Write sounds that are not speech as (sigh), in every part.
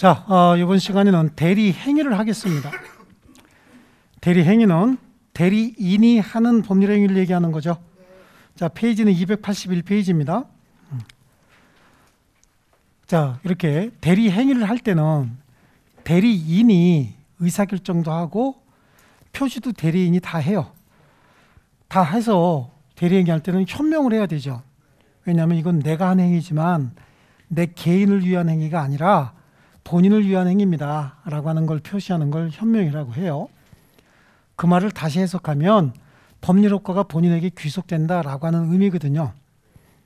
자, 어, 이번 시간에는 대리 행위를 하겠습니다. 대리 행위는 대리인이 하는 법률 행위를 얘기하는 거죠. 자, 페이지는 281페이지입니다. 자, 이렇게 대리 행위를 할 때는 대리인이 의사결정도 하고 표시도 대리인이 다 해요. 다 해서 대리행위 할 때는 현명을 해야 되죠. 왜냐하면 이건 내가 한 행위지만 내 개인을 위한 행위가 아니라 본인을 위한 행위입니다. 라고 하는 걸 표시하는 걸 현명이라고 해요. 그 말을 다시 해석하면 법률 효과가 본인에게 귀속된다 라고 하는 의미거든요.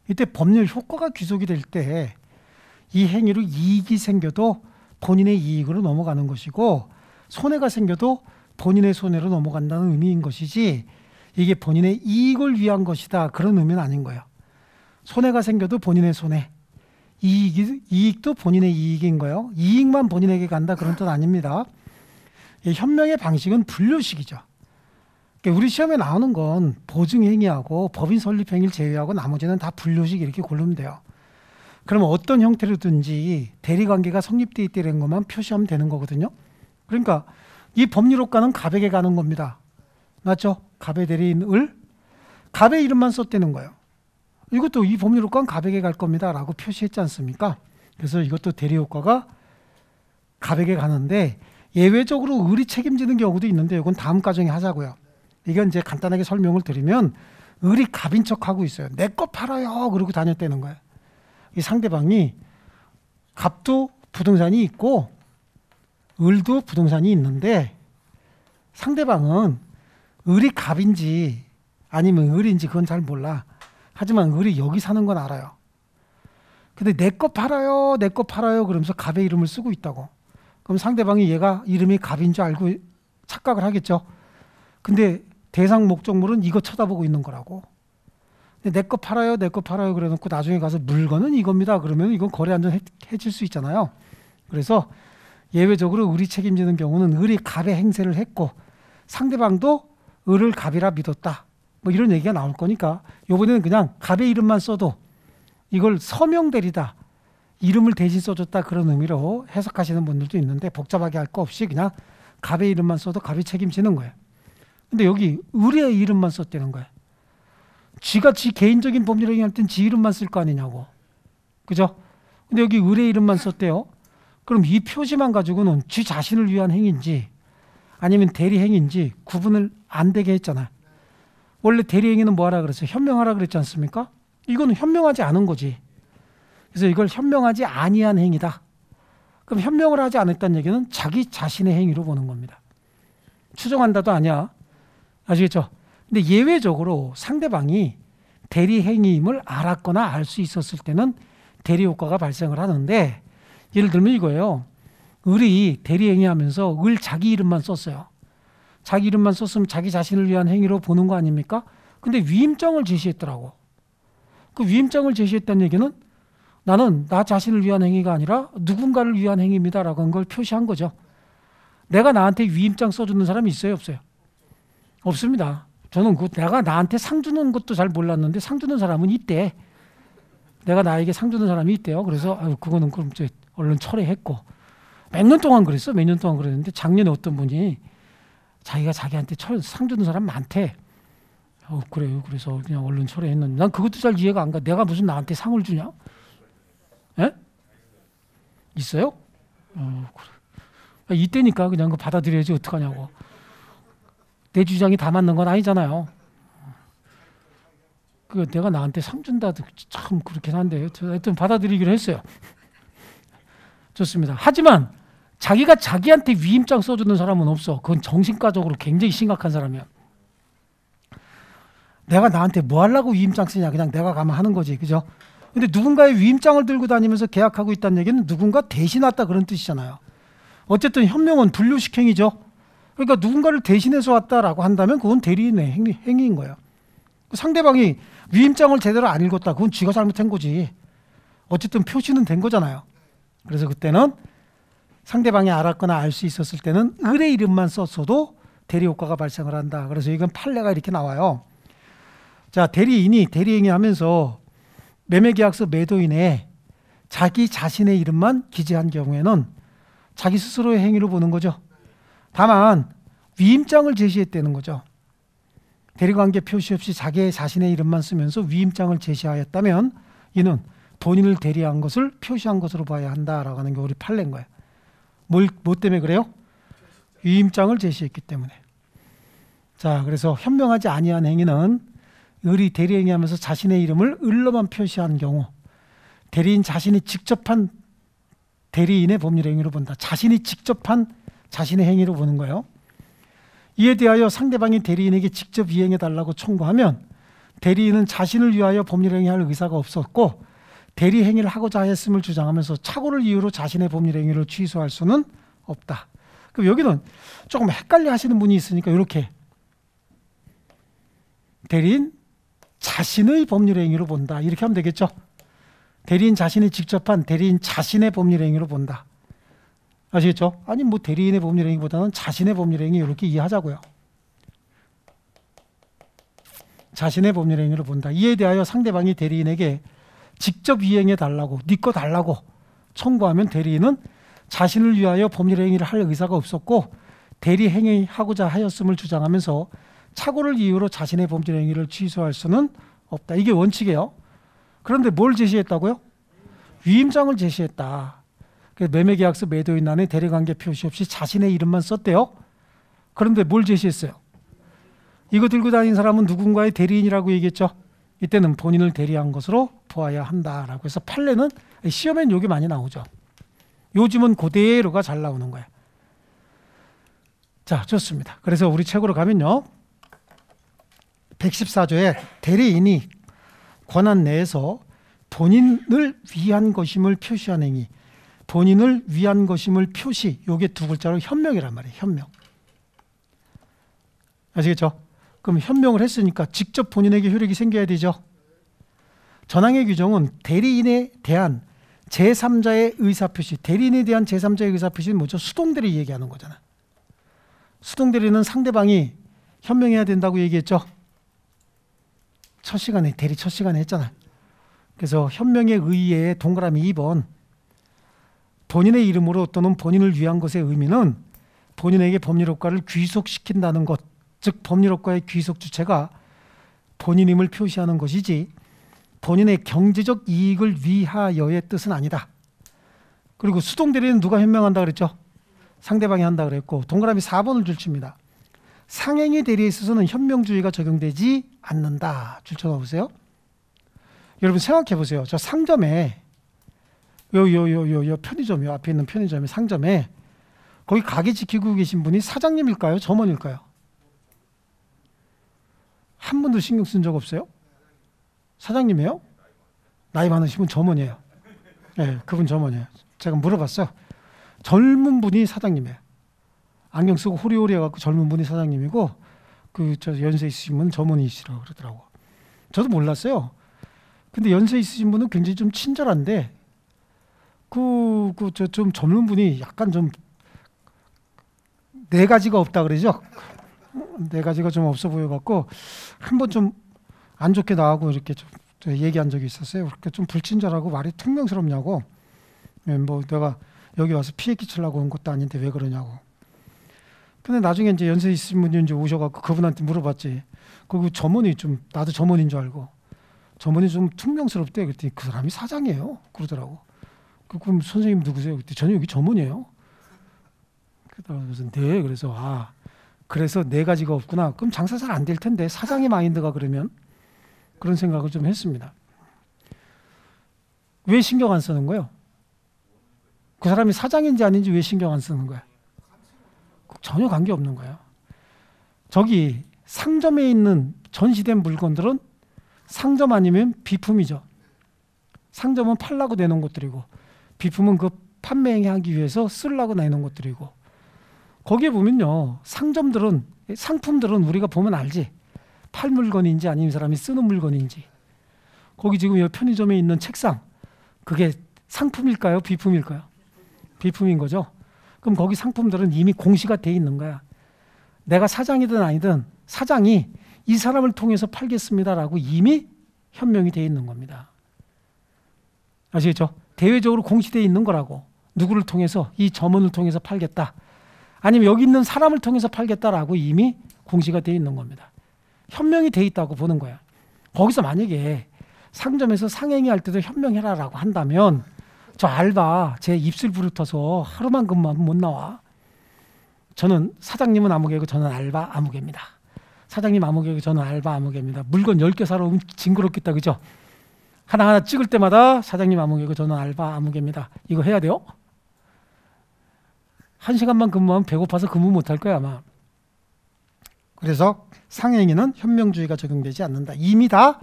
이때 법률 효과가 귀속이 될 때 이 행위로 이익이 생겨도 본인의 이익으로 넘어가는 것이고 손해가 생겨도 본인의 손해로 넘어간다는 의미인 것이지 이게 본인의 이익을 위한 것이다 그런 의미는 아닌 거예요. 손해가 생겨도 본인의 손해, 이익이, 이익도 본인의 이익인 거예요. 이익만 본인에게 간다 그런 뜻 아닙니다. 현명의 방식은 분류식이죠. 그러니까 우리 시험에 나오는 건 보증행위하고 법인 설립행위를 제외하고 나머지는 다 분류식 이렇게 고르면 돼요. 그러면 어떤 형태로든지 대리관계가 성립되어 있다는 것만 표시하면 되는 거거든요. 그러니까 이 법률효과는 갑에게 가는 겁니다. 맞죠? 갑의 대리인을 갑의 이름만 썼다는 거예요. 이것도 이 법률 효과는 가백에 갈 겁니다라고 표시했지 않습니까? 그래서 이것도 대리 효과가 가백에 가는데 예외적으로 을이 책임지는 경우도 있는데 이건 다음 과정에 하자고요. 이건 이제 간단하게 설명을 드리면 을이 갑인 척하고 있어요. 내 거 팔아요. 그러고 다녔다는 거예요. 이 상대방이 갑도 부동산이 있고 을도 부동산이 있는데 상대방은 을이 갑인지 아니면 을인지 그건 잘 몰라. 하지만 우리 여기 사는 건 알아요. 근데 내 거 팔아요, 내 거 팔아요 그러면서 갑의 이름을 쓰고 있다고. 그럼 상대방이 얘가 이름이 갑인 줄 알고 착각을 하겠죠. 근데 대상 목적물은 이거 쳐다보고 있는 거라고. 내 거 팔아요, 내 거 팔아요 그래놓고 나중에 가서 물건은 이겁니다. 그러면 이건 거래 안전해질 수 있잖아요. 그래서 예외적으로 을이 책임지는 경우는 을이 갑의 행세를 했고 상대방도 을을 갑이라 믿었다. 뭐 이런 얘기가 나올 거니까 요번에는 그냥 갑의 이름만 써도 이걸 서명대리다 이름을 대신 써줬다 그런 의미로 해석하시는 분들도 있는데 복잡하게 할 거 없이 그냥 갑의 이름만 써도 갑이 책임지는 거예요. 근데 여기 의뢰의 이름만 썼다는 거예요. 지가 지 개인적인 법률 행위할 땐 지 이름만 쓸 거 아니냐고. 그죠? 근데 여기 의뢰 이름만 썼대요. 그럼 이표지만 가지고는 지 자신을 위한 행위인지 아니면 대리 행위인지 구분을 안 되게 했잖아요. 원래 대리행위는 뭐하라 그랬어요? 현명하라 그랬지 않습니까? 이거는 현명하지 않은 거지. 그래서 이걸 현명하지 아니한 행위다. 그럼 현명을 하지 않았다는 얘기는 자기 자신의 행위로 보는 겁니다. 추정한다도 아니야. 아시겠죠? 근데 예외적으로 상대방이 대리행위임을 알았거나 알 수 있었을 때는 대리효과가 발생을 하는데 예를 들면 이거예요. 을이 대리행위하면서 을 자기 이름만 썼어요. 자기 이름만 썼으면 자기 자신을 위한 행위로 보는 거 아닙니까? 근데 위임장을 제시했더라고. 그 위임장을 제시했다는 얘기는 나는 나 자신을 위한 행위가 아니라 누군가를 위한 행위입니다라고 한 걸 표시한 거죠. 내가 나한테 위임장 써주는 사람이 있어요, 없어요? 없습니다. 저는 그 내가 나한테 상 주는 것도 잘 몰랐는데 상 주는 사람은 있대. 내가 나에게 상 주는 사람이 있대요. 그래서 아유, 그거는 그럼 이제 얼른 철회했고 몇 년 동안 그랬어. 몇 년 동안 그랬는데 작년에 어떤 분이 자기가 자기한테 철, 상 주는 사람 많대. 어, 그래요. 그래서 그냥 얼른 철회했는데 난 그것도 잘 이해가 안 가. 내가 무슨 나한테 상을 주냐? 에? 예? 있어요? 어, 그래. 아, 이때니까 그냥 그 받아들여야지 어떡하냐고. 내 주장이 다 맞는 건 아니잖아요. 그 내가 나한테 상 준다 참 그렇긴 한데 하여튼 받아들이기로 했어요. (laughs) 좋습니다. 하지만 자기가 자기한테 위임장 써주는 사람은 없어. 그건 정신과적으로 굉장히 심각한 사람이야. 내가 나한테 뭐 하려고 위임장 쓰냐. 그냥 내가 가면 하는 거지. 그죠? 근데 누군가의 위임장을 들고 다니면서 계약하고 있다는 얘기는 누군가 대신 왔다 그런 뜻이잖아요. 어쨌든 현명은 분류식행이죠. 그러니까 누군가를 대신해서 왔다라고 한다면 그건 대리인의 행위, 행위인 거예요. 상대방이 위임장을 제대로 안 읽었다. 그건 쥐가 잘못한 거지. 어쨌든 표시는 된 거잖아요. 그래서 그때는 상대방이 알았거나 알 수 있었을 때는 을의 이름만 썼어도 대리 효과가 발생을 한다. 그래서 이건 판례가 이렇게 나와요. 자, 대리인이 대리행위 하면서 매매 계약서 매도인에 자기 자신의 이름만 기재한 경우에는 자기 스스로의 행위로 보는 거죠. 다만 위임장을 제시했다는 거죠. 대리관계 표시 없이 자기 자신의 이름만 쓰면서 위임장을 제시하였다면 이는 본인을 대리한 것을 표시한 것으로 봐야 한다라고 하는 게 우리 판례인 거예요. 뭘, 뭐 때문에 그래요? 위임장을 제시했기 때문에. 자, 그래서 현명하지 아니한 행위는 을이 대리행위하면서 자신의 이름을 을로만 표시한 경우 대리인 자신이 직접한 대리인의 법률 행위로 본다. 자신이 직접한 자신의 행위로 보는 거예요. 이에 대하여 상대방이 대리인에게 직접 이행해 달라고 청구하면 대리인은 자신을 위하여 법률 행위할 의사가 없었고 대리 행위를 하고자 했음을 주장하면서 착오를 이유로 자신의 법률 행위를 취소할 수는 없다. 그럼 여기는 조금 헷갈려 하시는 분이 있으니까 이렇게 대리인 자신의 법률 행위로 본다. 이렇게 하면 되겠죠. 대리인 자신이 직접한 대리인 자신의 법률 행위로 본다. 아시겠죠? 아니 뭐 대리인의 법률 행위보다는 자신의 법률 행위 이렇게 이해하자고요. 자신의 법률 행위로 본다. 이에 대하여 상대방이 대리인에게 직접 이행해 달라고 니거 네 달라고 청구하면 대리인은 자신을 위하여 법률 행위를 할 의사가 없었고 대리 행위하고자 하였음을 주장하면서 착오를 이유로 자신의 범죄 행위를 취소할 수는 없다. 이게 원칙이에요. 그런데 뭘 제시했다고요? 위임장을 제시했다. 매매계약서 매도인안에 대리관계 표시 없이 자신의 이름만 썼대요. 그런데 뭘 제시했어요? 이거 들고 다닌 사람은 누군가의 대리인이라고 얘기했죠. 이때는 본인을 대리한 것으로 보아야 한다라고 해서 판례는 시험엔 요게 많이 나오죠. 요즘은 고대로가 잘 나오는 거야. 자, 좋습니다. 그래서 우리 책으로 가면요. 114조에 대리인이 권한 내에서 본인을 위한 것임을 표시한 행위, 본인을 위한 것임을 표시, 요게 두 글자로 현명이란 말이에요. 현명. 아시겠죠? 그럼 현명을 했으니까 직접 본인에게 효력이 생겨야 되죠. 전항의 규정은 대리인에 대한 제3자의 의사표시, 대리인에 대한 제3자의 의사표시는 뭐죠? 수동대리 얘기하는 거잖아. 수동대리는 상대방이 현명해야 된다고 얘기했죠. 첫 시간에, 대리 첫 시간에 했잖아. 그래서 현명의 의해 동그라미 2번 본인의 이름으로 또는 본인을 위한 것의 의미는 본인에게 법률효과를 귀속시킨다는 것, 즉 법률효과의 귀속 주체가 본인임을 표시하는 것이지 본인의 경제적 이익을 위하여의 뜻은 아니다. 그리고 수동 대리는 누가 현명한다 그랬죠? 상대방이 한다 그랬고 동그라미 4번을 줄칩니다. 상행위 대리에 있어서는 현명주의가 적용되지 않는다. 줄쳐놔 보세요. 여러분 생각해 보세요. 저 상점에 요 요 요요요 편의점 요 앞에 있는 편의점의 상점에 거기 가게 지키고 계신 분이 사장님일까요? 점원일까요? 한 번도 신경 쓴 적 없어요? 사장님이에요? 나이 많으신 분 점원이에요. 예, 네, 그분 점원이에요. 제가 물어봤어요. 젊은 분이 사장님이에요. 안경 쓰고 호리호리 해갖고 젊은 분이 사장님이고 그 저 연세 있으신 분은 점원이시라고 그러더라고. 저도 몰랐어요. 근데 연세 있으신 분은 굉장히 좀 친절한데 그 그 저 좀 젊은 분이 약간 좀 네 가지가 없다 그러죠. 뭐 네 가지가 좀 없어 보여 갖고 한번 좀안 좋게 나하고 이렇게 좀 얘기한 적이 있었어요. 그렇게 좀 불친절하고 말이 퉁명스럽냐고. 예, 뭐 내가 여기 와서 피해 끼치려고 온 것도 아닌데 왜 그러냐고. 근데 나중에 이제 연세 있으신 분이 이제 오셔갖고 그분한테 물어봤지. 그리고 점원이 좀 나도 점원인 줄 알고 점원이 좀 퉁명스럽대. 그랬더니 그 사람이 사장이에요. 그러더라고. 그, 그럼 선생님 누구세요? 그때 저는 여기 점원이에요. 그래서 네. 그래서 아 그래서 네 가지가 없구나. 그럼 장사 잘 안 될 텐데 사장의 마인드가 그러면 그런 생각을 좀 했습니다. 왜 신경 안 쓰는 거예요? 그 사람이 사장인지 아닌지 왜 신경 안 쓰는 거예요 전혀 관계 없는 거예요. 저기 상점에 있는 전시된 물건들은 상점 아니면 비품이죠. 상점은 팔라고 내놓은 것들이고 비품은 그 판매하기 위해서 쓰려고 내놓은 것들이고 거기에 보면요 상점들은 상품들은 우리가 보면 알지 팔 물건인지 아니면 사람이 쓰는 물건인지 거기 지금 편의점에 있는 책상 그게 상품일까요? 비품일까요? 비품인 거죠. 그럼 거기 상품들은 이미 공시가 돼 있는 거야. 내가 사장이든 아니든 사장이 이 사람을 통해서 팔겠습니다라고 이미 현명이 돼 있는 겁니다. 아시겠죠? 대외적으로 공시돼 있는 거라고 누구를 통해서 이 점원을 통해서 팔겠다. 아니면 여기 있는 사람을 통해서 팔겠다라고 이미 공시가 돼 있는 겁니다. 현명이 돼 있다고 보는 거야. 거기서 만약에 상점에서 상행위 할 때도 현명해라라고 한다면 저 알바 제 입술 부르터서 하루만큼만 못 나와. 저는 사장님은 아무개고 저는 알바 아무개입니다. 사장님 아무개고 저는 알바 아무개입니다. 물건 10개 사러 오면 징그럽겠다 그죠? 하나하나 찍을 때마다 사장님 아무개고 저는 알바 아무개입니다. 이거 해야 돼요? 한 시간만 근무하면 배고파서 근무 못할 거야 아마. 그래서 상행위는 현명주의가 적용되지 않는다. 이미 다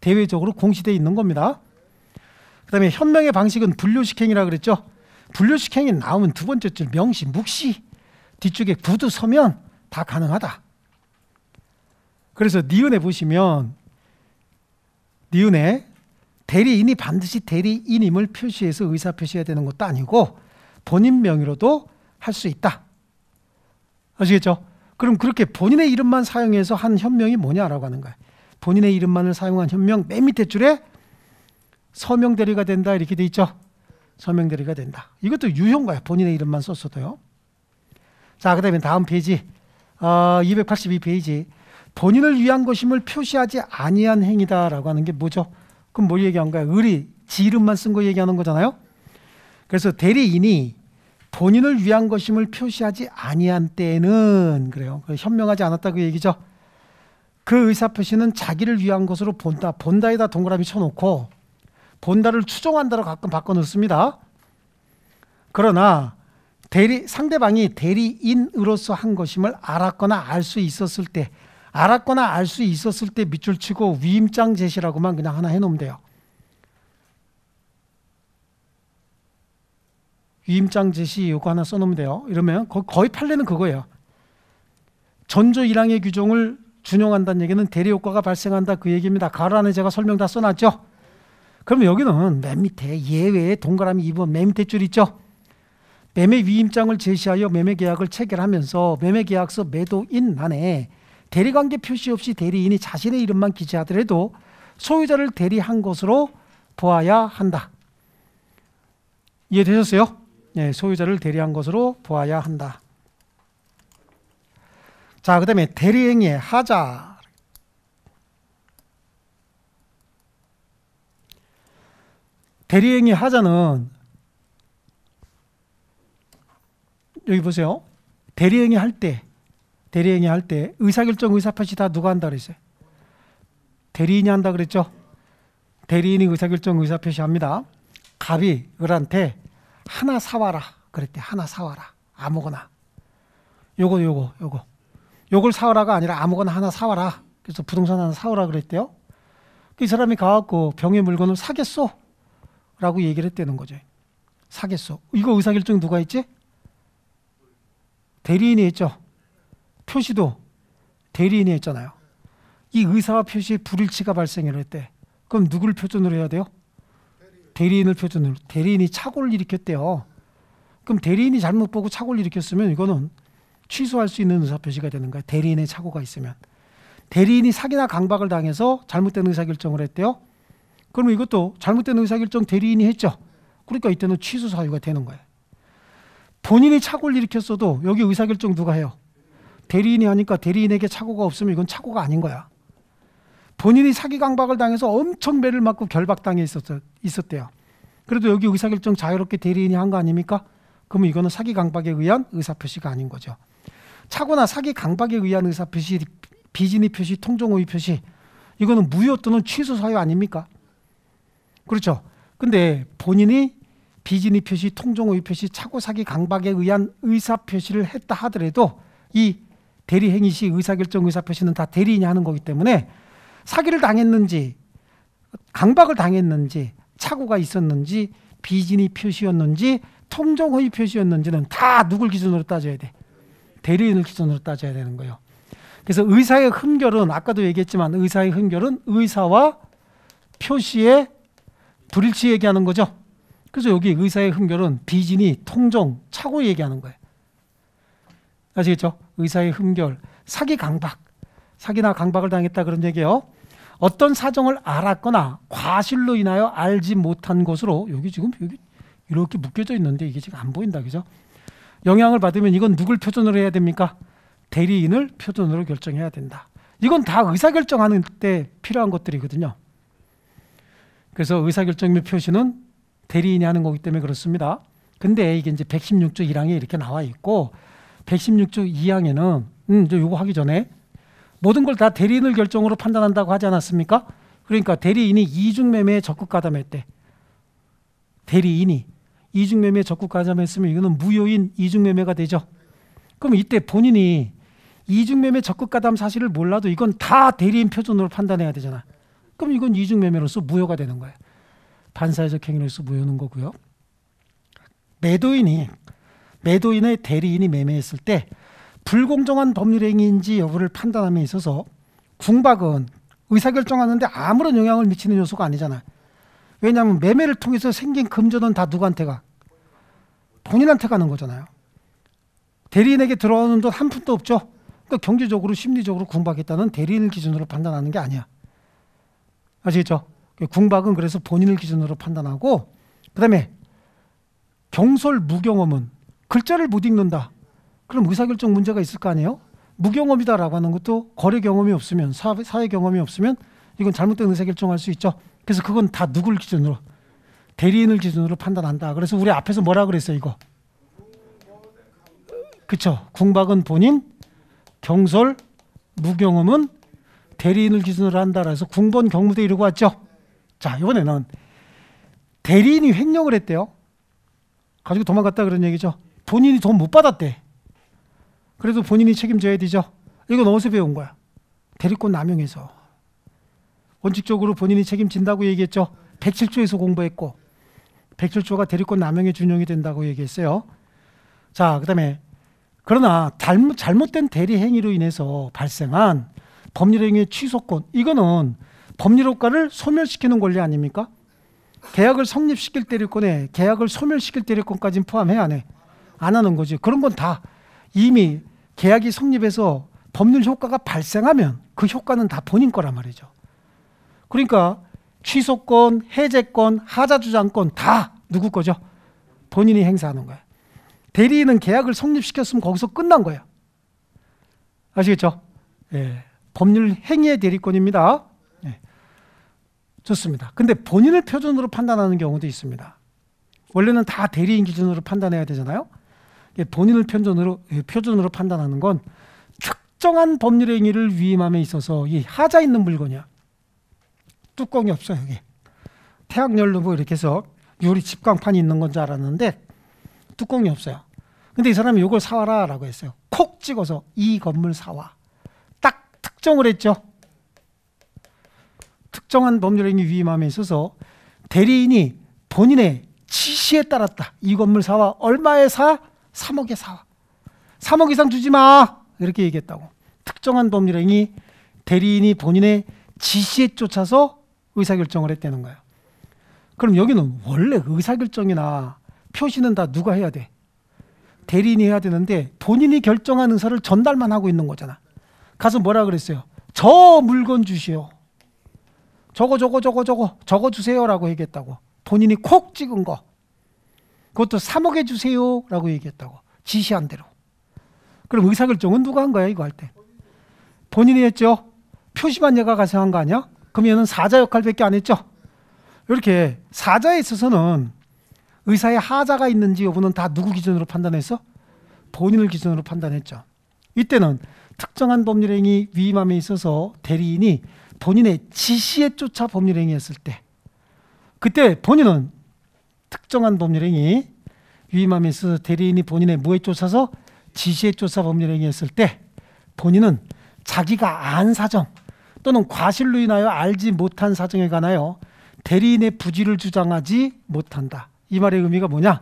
대외적으로 공시되어 있는 겁니다. 그 다음에 현명의 방식은 분류식행이라 그랬죠. 분류식행이 나오면 두 번째 줄 명시, 묵시 뒤쪽에 구두 서면 다 가능하다. 그래서 니은에 보시면 니은에 대리인이 반드시 대리인임을 표시해서 의사 표시해야 되는 것도 아니고 본인 명의로도 할 수 있다. 아시겠죠? 그럼 그렇게 본인의 이름만 사용해서 한 현명이 뭐냐라고 하는 거예요. 본인의 이름만을 사용한 현명 맨 밑에 줄에 서명 대리가 된다 이렇게 돼 있죠. 서명 대리가 된다. 이것도 유효인 거예요. 본인의 이름만 썼어도요. 자, 그다음에 다음 페이지 어, 282페이지 본인을 위한 것임을 표시하지 아니한 행위다라고 하는 게 뭐죠? 그럼 뭘 얘기한 거야? 의리, 지 이름만 쓴 거 얘기하는 거잖아요. 그래서 대리인이 본인을 위한 것임을 표시하지 아니한 때에는 그래요. 그 현명하지 않았다고 얘기죠. 그 의사표시는 자기를 위한 것으로 본다. 본다에다 동그라미 쳐놓고 본다를 추종한다로 가끔 바꿔놓습니다. 그러나 대리, 상대방이 대리인으로서 한 것임을 알았거나 알 수 있었을 때 알았거나 알 수 있었을 때 밑줄 치고 위임장 제시라고만 그냥 하나 해놓으면 돼요. 위임장 제시 요거 하나 써놓으면 돼요. 이러면 거의 판례는 그거예요. 전조 1항의 규정을 준용한다는 얘기는 대리 효과가 발생한다 그 얘기입니다. 가로 안에 제가 설명 다 써놨죠. 그럼 여기는 맨 밑에 예외의 동그라미 2번 맨 밑에 줄 있죠. 매매 위임장을 제시하여 매매 계약을 체결하면서 매매 계약서 매도인 난에 대리관계 표시 없이 대리인이 자신의 이름만 기재하더라도 소유자를 대리한 것으로 보아야 한다. 이해되셨어요? 예, 소유자를 대리한 것으로 보아야 한다. 자, 그 다음에 대리행위 하자. 대리행위 하자는 여기 보세요. 대리행위 할 때, 대리행위 할 때 의사결정, 의사표시 다 누가 한다 그랬어요? 대리인이 한다 그랬죠? 대리인이 의사결정, 의사표시 합니다. 갑이 을한테 하나 사와라. 그랬대. 하나 사와라. 아무거나. 요거, 요거, 요거. 요걸 사와라가 아니라 아무거나 하나 사와라. 그래서 부동산 하나 사오라 그랬대요. 이 그 사람이 가갖고 병의 물건을 사겠소. 라고 얘기를 했다는 거죠. 사겠소. 이거 의사결정 누가 했지? 대리인이 했죠. 표시도 대리인이 했잖아요. 이 의사와 표시의 불일치가 발생을 했대. 그럼 누굴 표준으로 해야 돼요? 대리인을 표준으로 대리인이 착오를 일으켰대요. 그럼 대리인이 잘못 보고 착오를 일으켰으면 이거는 취소할 수 있는 의사표시가 되는 거야. 대리인의 착오가 있으면. 대리인이 사기나 강박을 당해서 잘못된 의사결정을 했대요. 그러면 이것도 잘못된 의사결정 대리인이 했죠. 그러니까 이때는 취소 사유가 되는 거예요. 본인이 착오를 일으켰어도 여기 의사결정 누가 해요? 대리인이 하니까 대리인에게 착오가 없으면 이건 착오가 아닌 거야. 본인이 사기 강박을 당해서 엄청 매를 맞고 결박당해 있었어, 있었대요. 그래도 여기 의사결정 자유롭게 대리인이 한 거 아닙니까? 그러면 이거는 사기 강박에 의한 의사표시가 아닌 거죠. 차고나 사기 강박에 의한 의사표시, 비진의 표시, 통종의 표시, 이거는 무효 또는 취소 사유 아닙니까? 그렇죠. 근데 본인이 비진의 표시, 통종의 표시, 차고 사기 강박에 의한 의사표시를 했다 하더라도 이 대리행위 시 의사결정 의사표시는 다 대리인이 하는 거기 때문에 사기를 당했는지 강박을 당했는지 착오가 있었는지 비진이 표시였는지 통정허위 표시였는지는 다 누굴 기준으로 따져야 돼? 대리인을 기준으로 따져야 되는 거예요. 그래서 의사의 흠결은 아까도 얘기했지만 의사의 흠결은 의사와 표시의 불일치 얘기하는 거죠. 그래서 여기 의사의 흠결은 비진이 통정 착오 얘기하는 거예요. 아시겠죠? 의사의 흠결 사기 강박 사기나 강박을 당했다 그런 얘기예요. 어떤 사정을 알았거나 과실로 인하여 알지 못한 것으로 여기 지금 여기 이렇게 묶여져 있는데 이게 지금 안 보인다 그죠? 영향을 받으면 이건 누굴 표준으로 해야 됩니까? 대리인을 표준으로 결정해야 된다. 이건 다 의사결정하는 때 필요한 것들이거든요. 그래서 의사결정 및 표시는 대리인이 하는 거기 때문에 그렇습니다. 근데 이게 이제 116조 1항에 이렇게 나와 있고 116조 2항에는 음, 저 요거 하기 전에 모든 걸 다 대리인을 결정으로 판단한다고 하지 않았습니까? 그러니까 대리인이 이중매매에 적극 가담했대. 대리인이 이중매매에 적극 가담했으면 이거는 무효인 이중매매가 되죠. 그럼 이때 본인이 이중매매 적극 가담 사실을 몰라도 이건 다 대리인 표준으로 판단해야 되잖아. 그럼 이건 이중매매로서 무효가 되는 거예요. 반사회적 행위로서 무효는 거고요. 매도인이 매도인의 대리인이 매매했을 때 불공정한 법률행위인지 여부를 판단함에 있어서 궁박은 의사결정하는데 아무런 영향을 미치는 요소가 아니잖아요. 왜냐하면 매매를 통해서 생긴 금전은 다 누구한테 가? 본인한테 가는 거잖아요. 대리인에게 들어오는 돈 한 푼도 없죠. 그러니까 경제적으로 심리적으로 궁박했다는 대리인을 기준으로 판단하는 게 아니야. 아시겠죠? 궁박은 그래서 본인을 기준으로 판단하고 그다음에 경솔 무경험은 글자를 못 읽는다. 그럼 의사결정 문제가 있을 거 아니에요? 무경험이다라고 하는 것도 거래 경험이 없으면 사회, 사회 경험이 없으면 이건 잘못된 의사결정할 수 있죠. 그래서 그건 다 누굴 기준으로 대리인을 기준으로 판단한다. 그래서 우리 앞에서 뭐라 그랬어 요 이거? 그쵸? 궁박은 본인, 경솔, 무경험은 대리인을 기준으로 한다. 그래서 궁본 경무대 이러고 왔죠. 자 이번에는 대리인이 횡령을 했대요. 가지고 도망갔다 그런 얘기죠. 본인이 돈 못 받았대. 그래도 본인이 책임져야 되죠. 이거 어디서 배운 거야? 대리권 남용해서 원칙적으로 본인이 책임진다고 얘기했죠. 107조에서 공부했고 107조가 대리권 남용에 준용이 된다고 얘기했어요. 자, 그다음에 그러나 잘못, 된 대리 행위로 인해서 발생한 법률 행위의 취소권 이거는 법률 효과를 소멸시키는 권리 아닙니까? 계약을 성립시킬 대리권에 계약을 소멸시킬 대리권까지는 포함해 야안 해? 안 하는 거지. 그런 건다 이미 계약이 성립해서 법률 효과가 발생하면 그 효과는 다 본인 거란 말이죠. 그러니까 취소권, 해제권, 하자주장권 다 누구 거죠? 본인이 행사하는 거야 대리인은 계약을 성립시켰으면 거기서 끝난 거야 아시겠죠? 예. 법률 행위의 대리권입니다. 예. 좋습니다. 근데 본인을 표준으로 판단하는 경우도 있습니다. 원래는 다 대리인 기준으로 판단해야 되잖아요. 예, 본인을 편전으로, 예, 표준으로 판단하는 건 특정한 법률 행위를 위임함에 있어서 이 하자 있는 물건이야. 뚜껑이 없어, 여기. 태학열로 뭐 이렇게 해서 요리 집광판이 있는 건 줄 알았는데 뚜껑이 없어요. 근데 이 사람이 이걸 사와라 라고 했어요. 콕 찍어서 이 건물 사와. 딱 특정을 했죠. 특정한 법률행위 위임함에 있어서 대리인이 본인의 지시에 따랐다. 이 건물 사와 얼마에 사? 3억에 사 3억 이상 주지 마. 이렇게 얘기했다고. 특정한 법률행위 대리인이 본인의 지시에 쫓아서 의사결정을 했다는 거예요. 그럼 여기는 원래 의사결정이나 표시는 다 누가 해야 돼? 대리인이 해야 되는데 본인이 결정한 의사를 전달만 하고 있는 거잖아. 가서 뭐라 그랬어요? 저 물건 주시오. 저거 저거 저거 저거 저거 주세요라고 얘기했다고. 본인이 콕 찍은 거. 그것도 3억에 주세요. 라고 얘기했다고. 지시한 대로. 그럼 의사결정은 누가 한 거야, 이거 할 때? 본인이 했죠? 표시만 얘가 가서 한거 아니야? 그러면 사자 역할밖에 안 했죠? 이렇게 사자에 있어서는 의사의 하자가 있는지 여부는 다 누구 기준으로 판단했어? 본인을 기준으로 판단했죠. 이때는 특정한 법률행위 위임함에 있어서 대리인이 본인의 지시에 쫓아 법률행위했을 때 그때 본인은 특정한 법률행위 위임함에 서 대리인이 본인의 무에 쫓아서 지시에 쫓아 법률행위했을 때 본인은 자기가 안 사정 또는 과실로 인하여 알지 못한 사정에 관하여 대리인의 부지를 주장하지 못한다. 이 말의 의미가 뭐냐?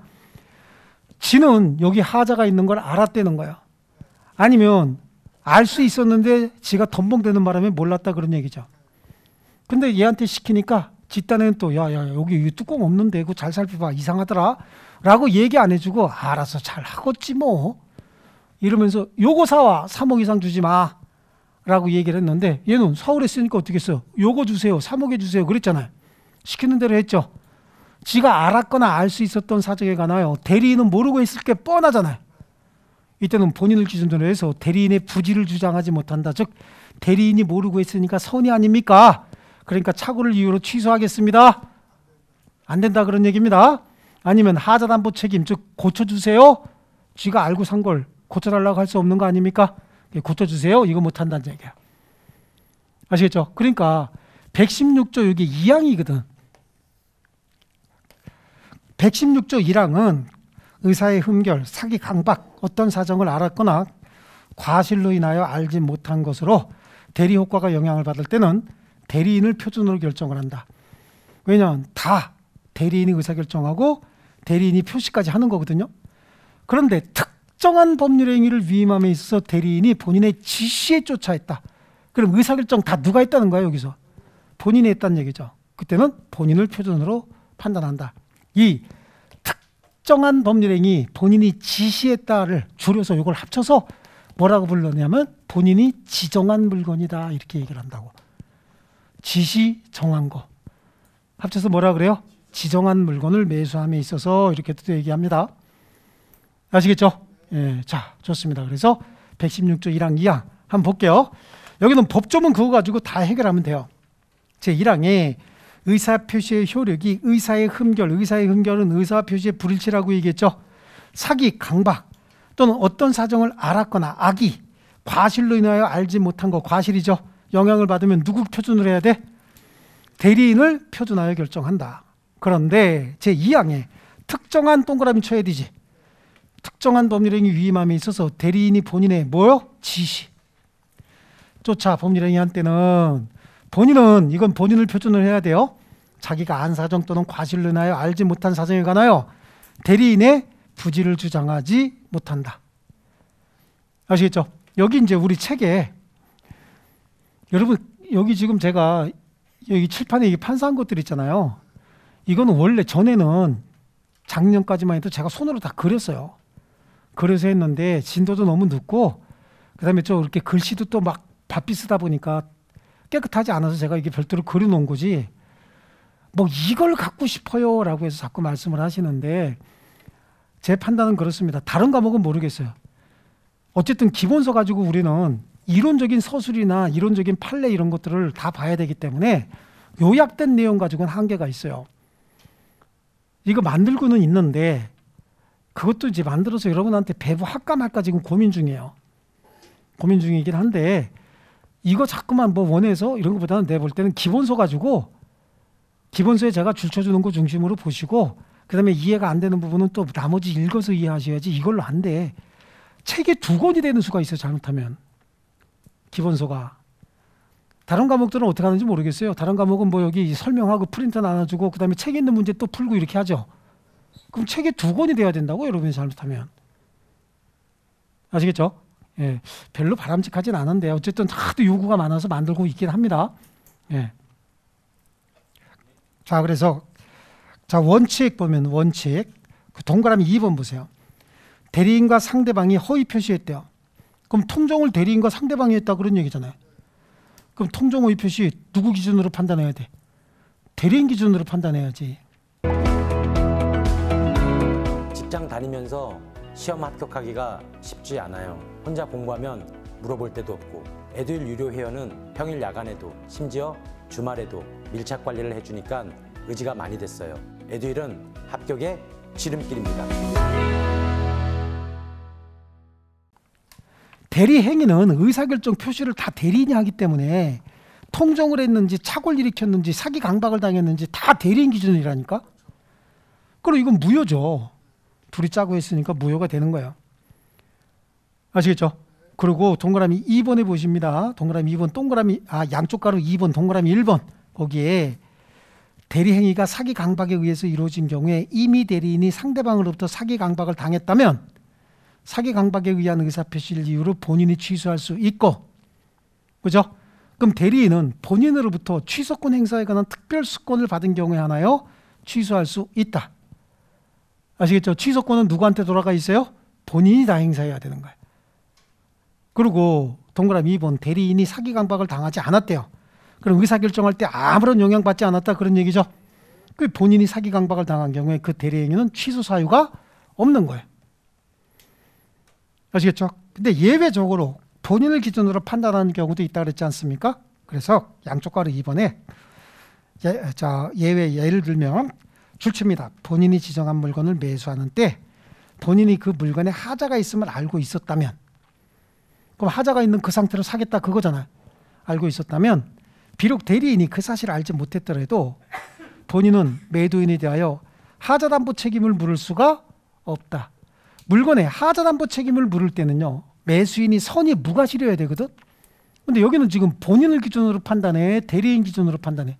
지는 여기 하자가 있는 걸 알았다는 거야. 아니면 알 수 있었는데 지가 덤벙대는 바람에 몰랐다 그런 얘기죠. 근데 얘한테 시키니까 집단에는또 야야 여기 뚜껑 없는데 그거 잘 살펴봐 이상하더라 라고 얘기 안 해주고 알아서 잘 하겠지 뭐 이러면서 요거 사와 3억 이상 주지 마 라고 얘기를 했는데 얘는 서울에 쓰니까 어떻게 했어요 요거 주세요 3억에 주세요 그랬잖아요 시키는 대로 했죠 지가 알았거나 알 수 있었던 사정에 관하여 대리인은 모르고 있을 게 뻔하잖아요 이때는 본인을 기준으로 해서 대리인의 부지를 주장하지 못한다 즉 대리인이 모르고 있으니까 선이 아닙니까 그러니까 착오를 이유로 취소하겠습니다. 안 된다 그런 얘기입니다. 아니면 하자담보 책임 즉 고쳐주세요. 쥐가 알고 산 걸 고쳐달라고 할 수 없는 거 아닙니까? 예, 고쳐주세요. 이거 못한다는 얘기야. 아시겠죠? 그러니까 116조 이게 2항이거든. 116조 1항은 의사의 흠결, 사기 강박, 어떤 사정을 알았거나 과실로 인하여 알지 못한 것으로 대리 효과가 영향을 받을 때는 대리인을 표준으로 결정을 한다. 왜냐하면 다 대리인이 의사결정하고 대리인이 표시까지 하는 거거든요. 그런데 특정한 법률 행위를 위임함에 있어서 대리인이 본인의 지시에 쫓아했다. 그럼 의사결정 다 누가 했다는 거야 여기서? 본인이 했다는 얘기죠. 그때는 본인을 표준으로 판단한다. 이 특정한 법률 행위 본인이 지시했다를 줄여서 이걸 합쳐서 뭐라고 불렀냐면 본인이 지정한 물건이다 이렇게 얘기를 한다고. 지시 정한 거. 합쳐서 뭐라 그래요? 지정한 물건을 매수함에 있어서 이렇게 또 얘기합니다. 아시겠죠? 예, 자, 좋습니다. 그래서 116조 1항 2항 한번 볼게요. 여기는 법조문 그거 가지고 다 해결하면 돼요. 제 1항에 의사 표시의 효력이 의사의 흠결, 의사의 흠결은 의사 표시의 불일치라고 얘기했죠. 사기, 강박 또는 어떤 사정을 알았거나 악의, 과실로 인하여 알지 못한 거 과실이죠. 영향을 받으면 누구 표준으로 해야 돼? 대리인을 표준하여 결정한다. 그런데 제2항에 특정한 동그라미 쳐야 되지. 특정한 법률행위 위임함에 있어서 대리인이 본인의 뭐요? 지시. 쫓아 법률행위 한 때는 본인은 이건 본인을 표준으로 해야 돼요. 자기가 안 사정 또는 과실로 인하여 알지 못한 사정에 관하여 대리인의 부지를 주장하지 못한다. 아시겠죠? 여기 이제 우리 책에 여러분 여기 지금 제가 여기 칠판에 이게 판사한 것들 있잖아요. 이건 원래 전에는 작년까지만 해도 제가 손으로 다 그렸어요. 그려서 했는데 진도도 너무 늦고 그다음에 저 이렇게 글씨도 또 막 바삐 쓰다 보니까 깨끗하지 않아서 제가 이게 별도로 그려놓은 거지. 뭐 이걸 갖고 싶어요라고 해서 자꾸 말씀을 하시는데 제 판단은 그렇습니다. 다른 과목은 모르겠어요. 어쨌든 기본서 가지고 우리는 이론적인 서술이나 이론적인 판례 이런 것들을 다 봐야 되기 때문에 요약된 내용 가지고는 한계가 있어요. 이거 만들고는 있는데 그것도 이제 만들어서 여러분한테 배부할까 말까 지금 고민 중이에요. 고민 중이긴 한데 이거 자꾸만 뭐 원해서 이런 것보다는 내 볼 때는 기본서 가지고 기본서에 제가 줄쳐주는 거 중심으로 보시고 그다음에 이해가 안 되는 부분은 또 나머지 읽어서 이해하셔야지 이걸로 안 돼. 책이 두 권이 되는 수가 있어 요 잘못하면. 기본소가. 다른 과목들은 어떻게 하는지 모르겠어요. 다른 과목은 뭐 여기 설명하고 프린트 나눠주고 그다음에 책 있는 문제 또 풀고 이렇게 하죠. 그럼 책이 두 권이 돼야 된다고 여러분이 잘못하면 아시겠죠? 예, 별로 바람직하진 않은데 어쨌든 하도 요구가 많아서 만들고 있긴 합니다. 예. 자 그래서 자 원칙 보면 원칙 그 동그라미 2번 보세요. 대리인과 상대방이 허위 표시했대요. 그럼 통정을 대리인 과 상대방이 했다 그런 얘기잖아요. 그럼 통정 오 표시 누구 기준으로 판단해야 돼? 대리인 기준으로 판단해야지. 직장 다니면서 시험 합격하기가 쉽지 않아요. 혼자 공부하면 물어볼 데도 없고 애들 유료 회원은 평일 야간에도 심지어 주말에도 밀착 관리를 해주니까 의지가 많이 됐어요. 애들은 합격의 지름길입니다. 대리 행위는 의사결정 표시를 다 대리인이 하기 때문에 통정을 했는지 착오를 일으켰는지 사기 강박을 당했는지 다 대리인 기준이라니까. 그럼 이건 무효죠. 둘이 짜고 했으니까 무효가 되는 거예요. 아시겠죠? 그리고 동그라미 2번에 보십니다. 동그라미 2번, 동그라미, 아, 양쪽 가로 2번, 동그라미 1번. 거기에 대리행위가 사기 강박에 의해서 이루어진 경우에 이미 대리인이 상대방으로부터 사기 강박을 당했다면 사기 강박에 의한 의사표시를 이유로 본인이 취소할 수 있고 그죠? 그럼 대리인은 본인으로부터 취소권 행사에 관한 특별 수권을 받은 경우에 하나요? 취소할 수 있다. 아시겠죠? 취소권은 누구한테 돌아가 있어요? 본인이 다 행사해야 되는 거예요. 그리고 동그라미 2번 대리인이 사기 강박을 당하지 않았대요. 그럼 의사결정할 때 아무런 영향받지 않았다 그런 얘기죠. 그 본인이 사기 강박을 당한 경우에 그 대리인은 취소 사유가 없는 거예요. 아시겠죠? 근데 예외적으로 본인을 기준으로 판단하는 경우도 있다 그랬지 않습니까? 그래서 양쪽 가로 2번에 예, 자, 예외 예를 들면 출처입니다. 본인이 지정한 물건을 매수하는 때 본인이 그 물건에 하자가 있음을 알고 있었다면 그럼 하자가 있는 그 상태로 사겠다 그거잖아 알고 있었다면 비록 대리인이 그 사실을 알지 못했더라도 본인은 매도인에 대하여 하자담보 책임을 물을 수가 없다. 물건의 하자담보 책임을 물을 때는요. 매수인이 선이 무과실이어야 되거든. 근데 여기는 지금 본인을 기준으로 판단해, 대리인 기준으로 판단해.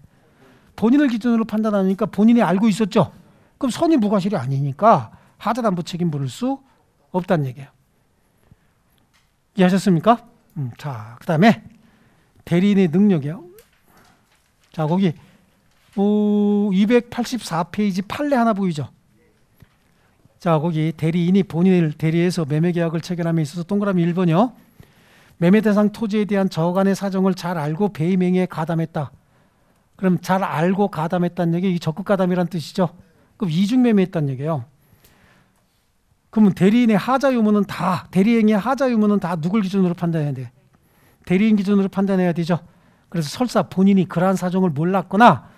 본인을 기준으로 판단하니까 본인이 알고 있었죠. 그럼 선의 무과실이 아니니까 하자담보 책임 물을 수 없다는 얘기예요. 이해하셨습니까? 음, 자, 그다음에 대리인의 능력이요. 자, 거기 오, 284페이지 판례 하나 보이죠? 자, 거기 대리인이 본인을 대리해서 매매 계약을 체결함에 있어서 동그라미 1번이요. 매매 대상 토지에 대한 저간의 사정을 잘 알고 배임행위에 가담했다. 그럼 잘 알고 가담했다는 얘기, 이 적극 가담이란 뜻이죠. 그럼 이중 매매했다는 얘기예요. 그러면 대리인의 하자 유무는 다 대리인의 하자 유무는 다 누굴 기준으로 판단해야 돼? 대리인 기준으로 판단해야 되죠. 그래서 설사 본인이 그러한 사정을 몰랐거나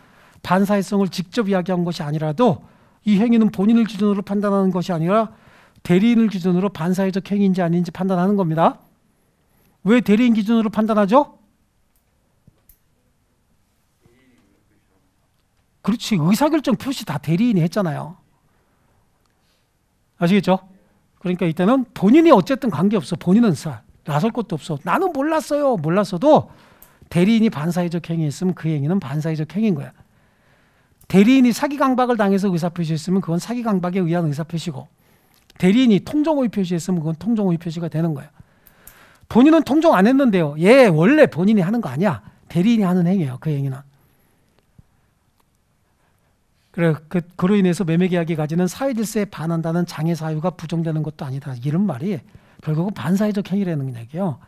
반사회성을 직접 이야기한 것이 아니라도 이 행위는 본인을 기준으로 판단하는 것이 아니라 대리인을 기준으로 반사회적 행위인지 아닌지 판단하는 겁니다. 왜 대리인 기준으로 판단하죠? 그렇지. 의사결정 표시 다 대리인이 했잖아요. 아시겠죠? 그러니까 이때는 본인이 어쨌든 관계없어. 본인은 사, 나설 것도 없어. 나는 몰랐어요. 몰랐어도 대리인이 반사회적 행위했으면 그 행위는 반사회적 행위인 거야. 대리인이 사기 강박을 당해서 의사표시했으면 그건 사기 강박에 의한 의사표시고 대리인이 통정오이 표시했으면 그건 통정오이 표시가 되는 거예요. 본인은 통정 안 했는데요. 예, 원래 본인이 하는 거 아니야. 대리인이 하는 행위예요. 그 행위는. 그래, 그, 그로 인해서 매매계약이 가지는 사회질서에 반한다는 장애 사유가 부정되는 것도 아니다. 이런 말이 결국은 반사회적 행위라는 얘기예요.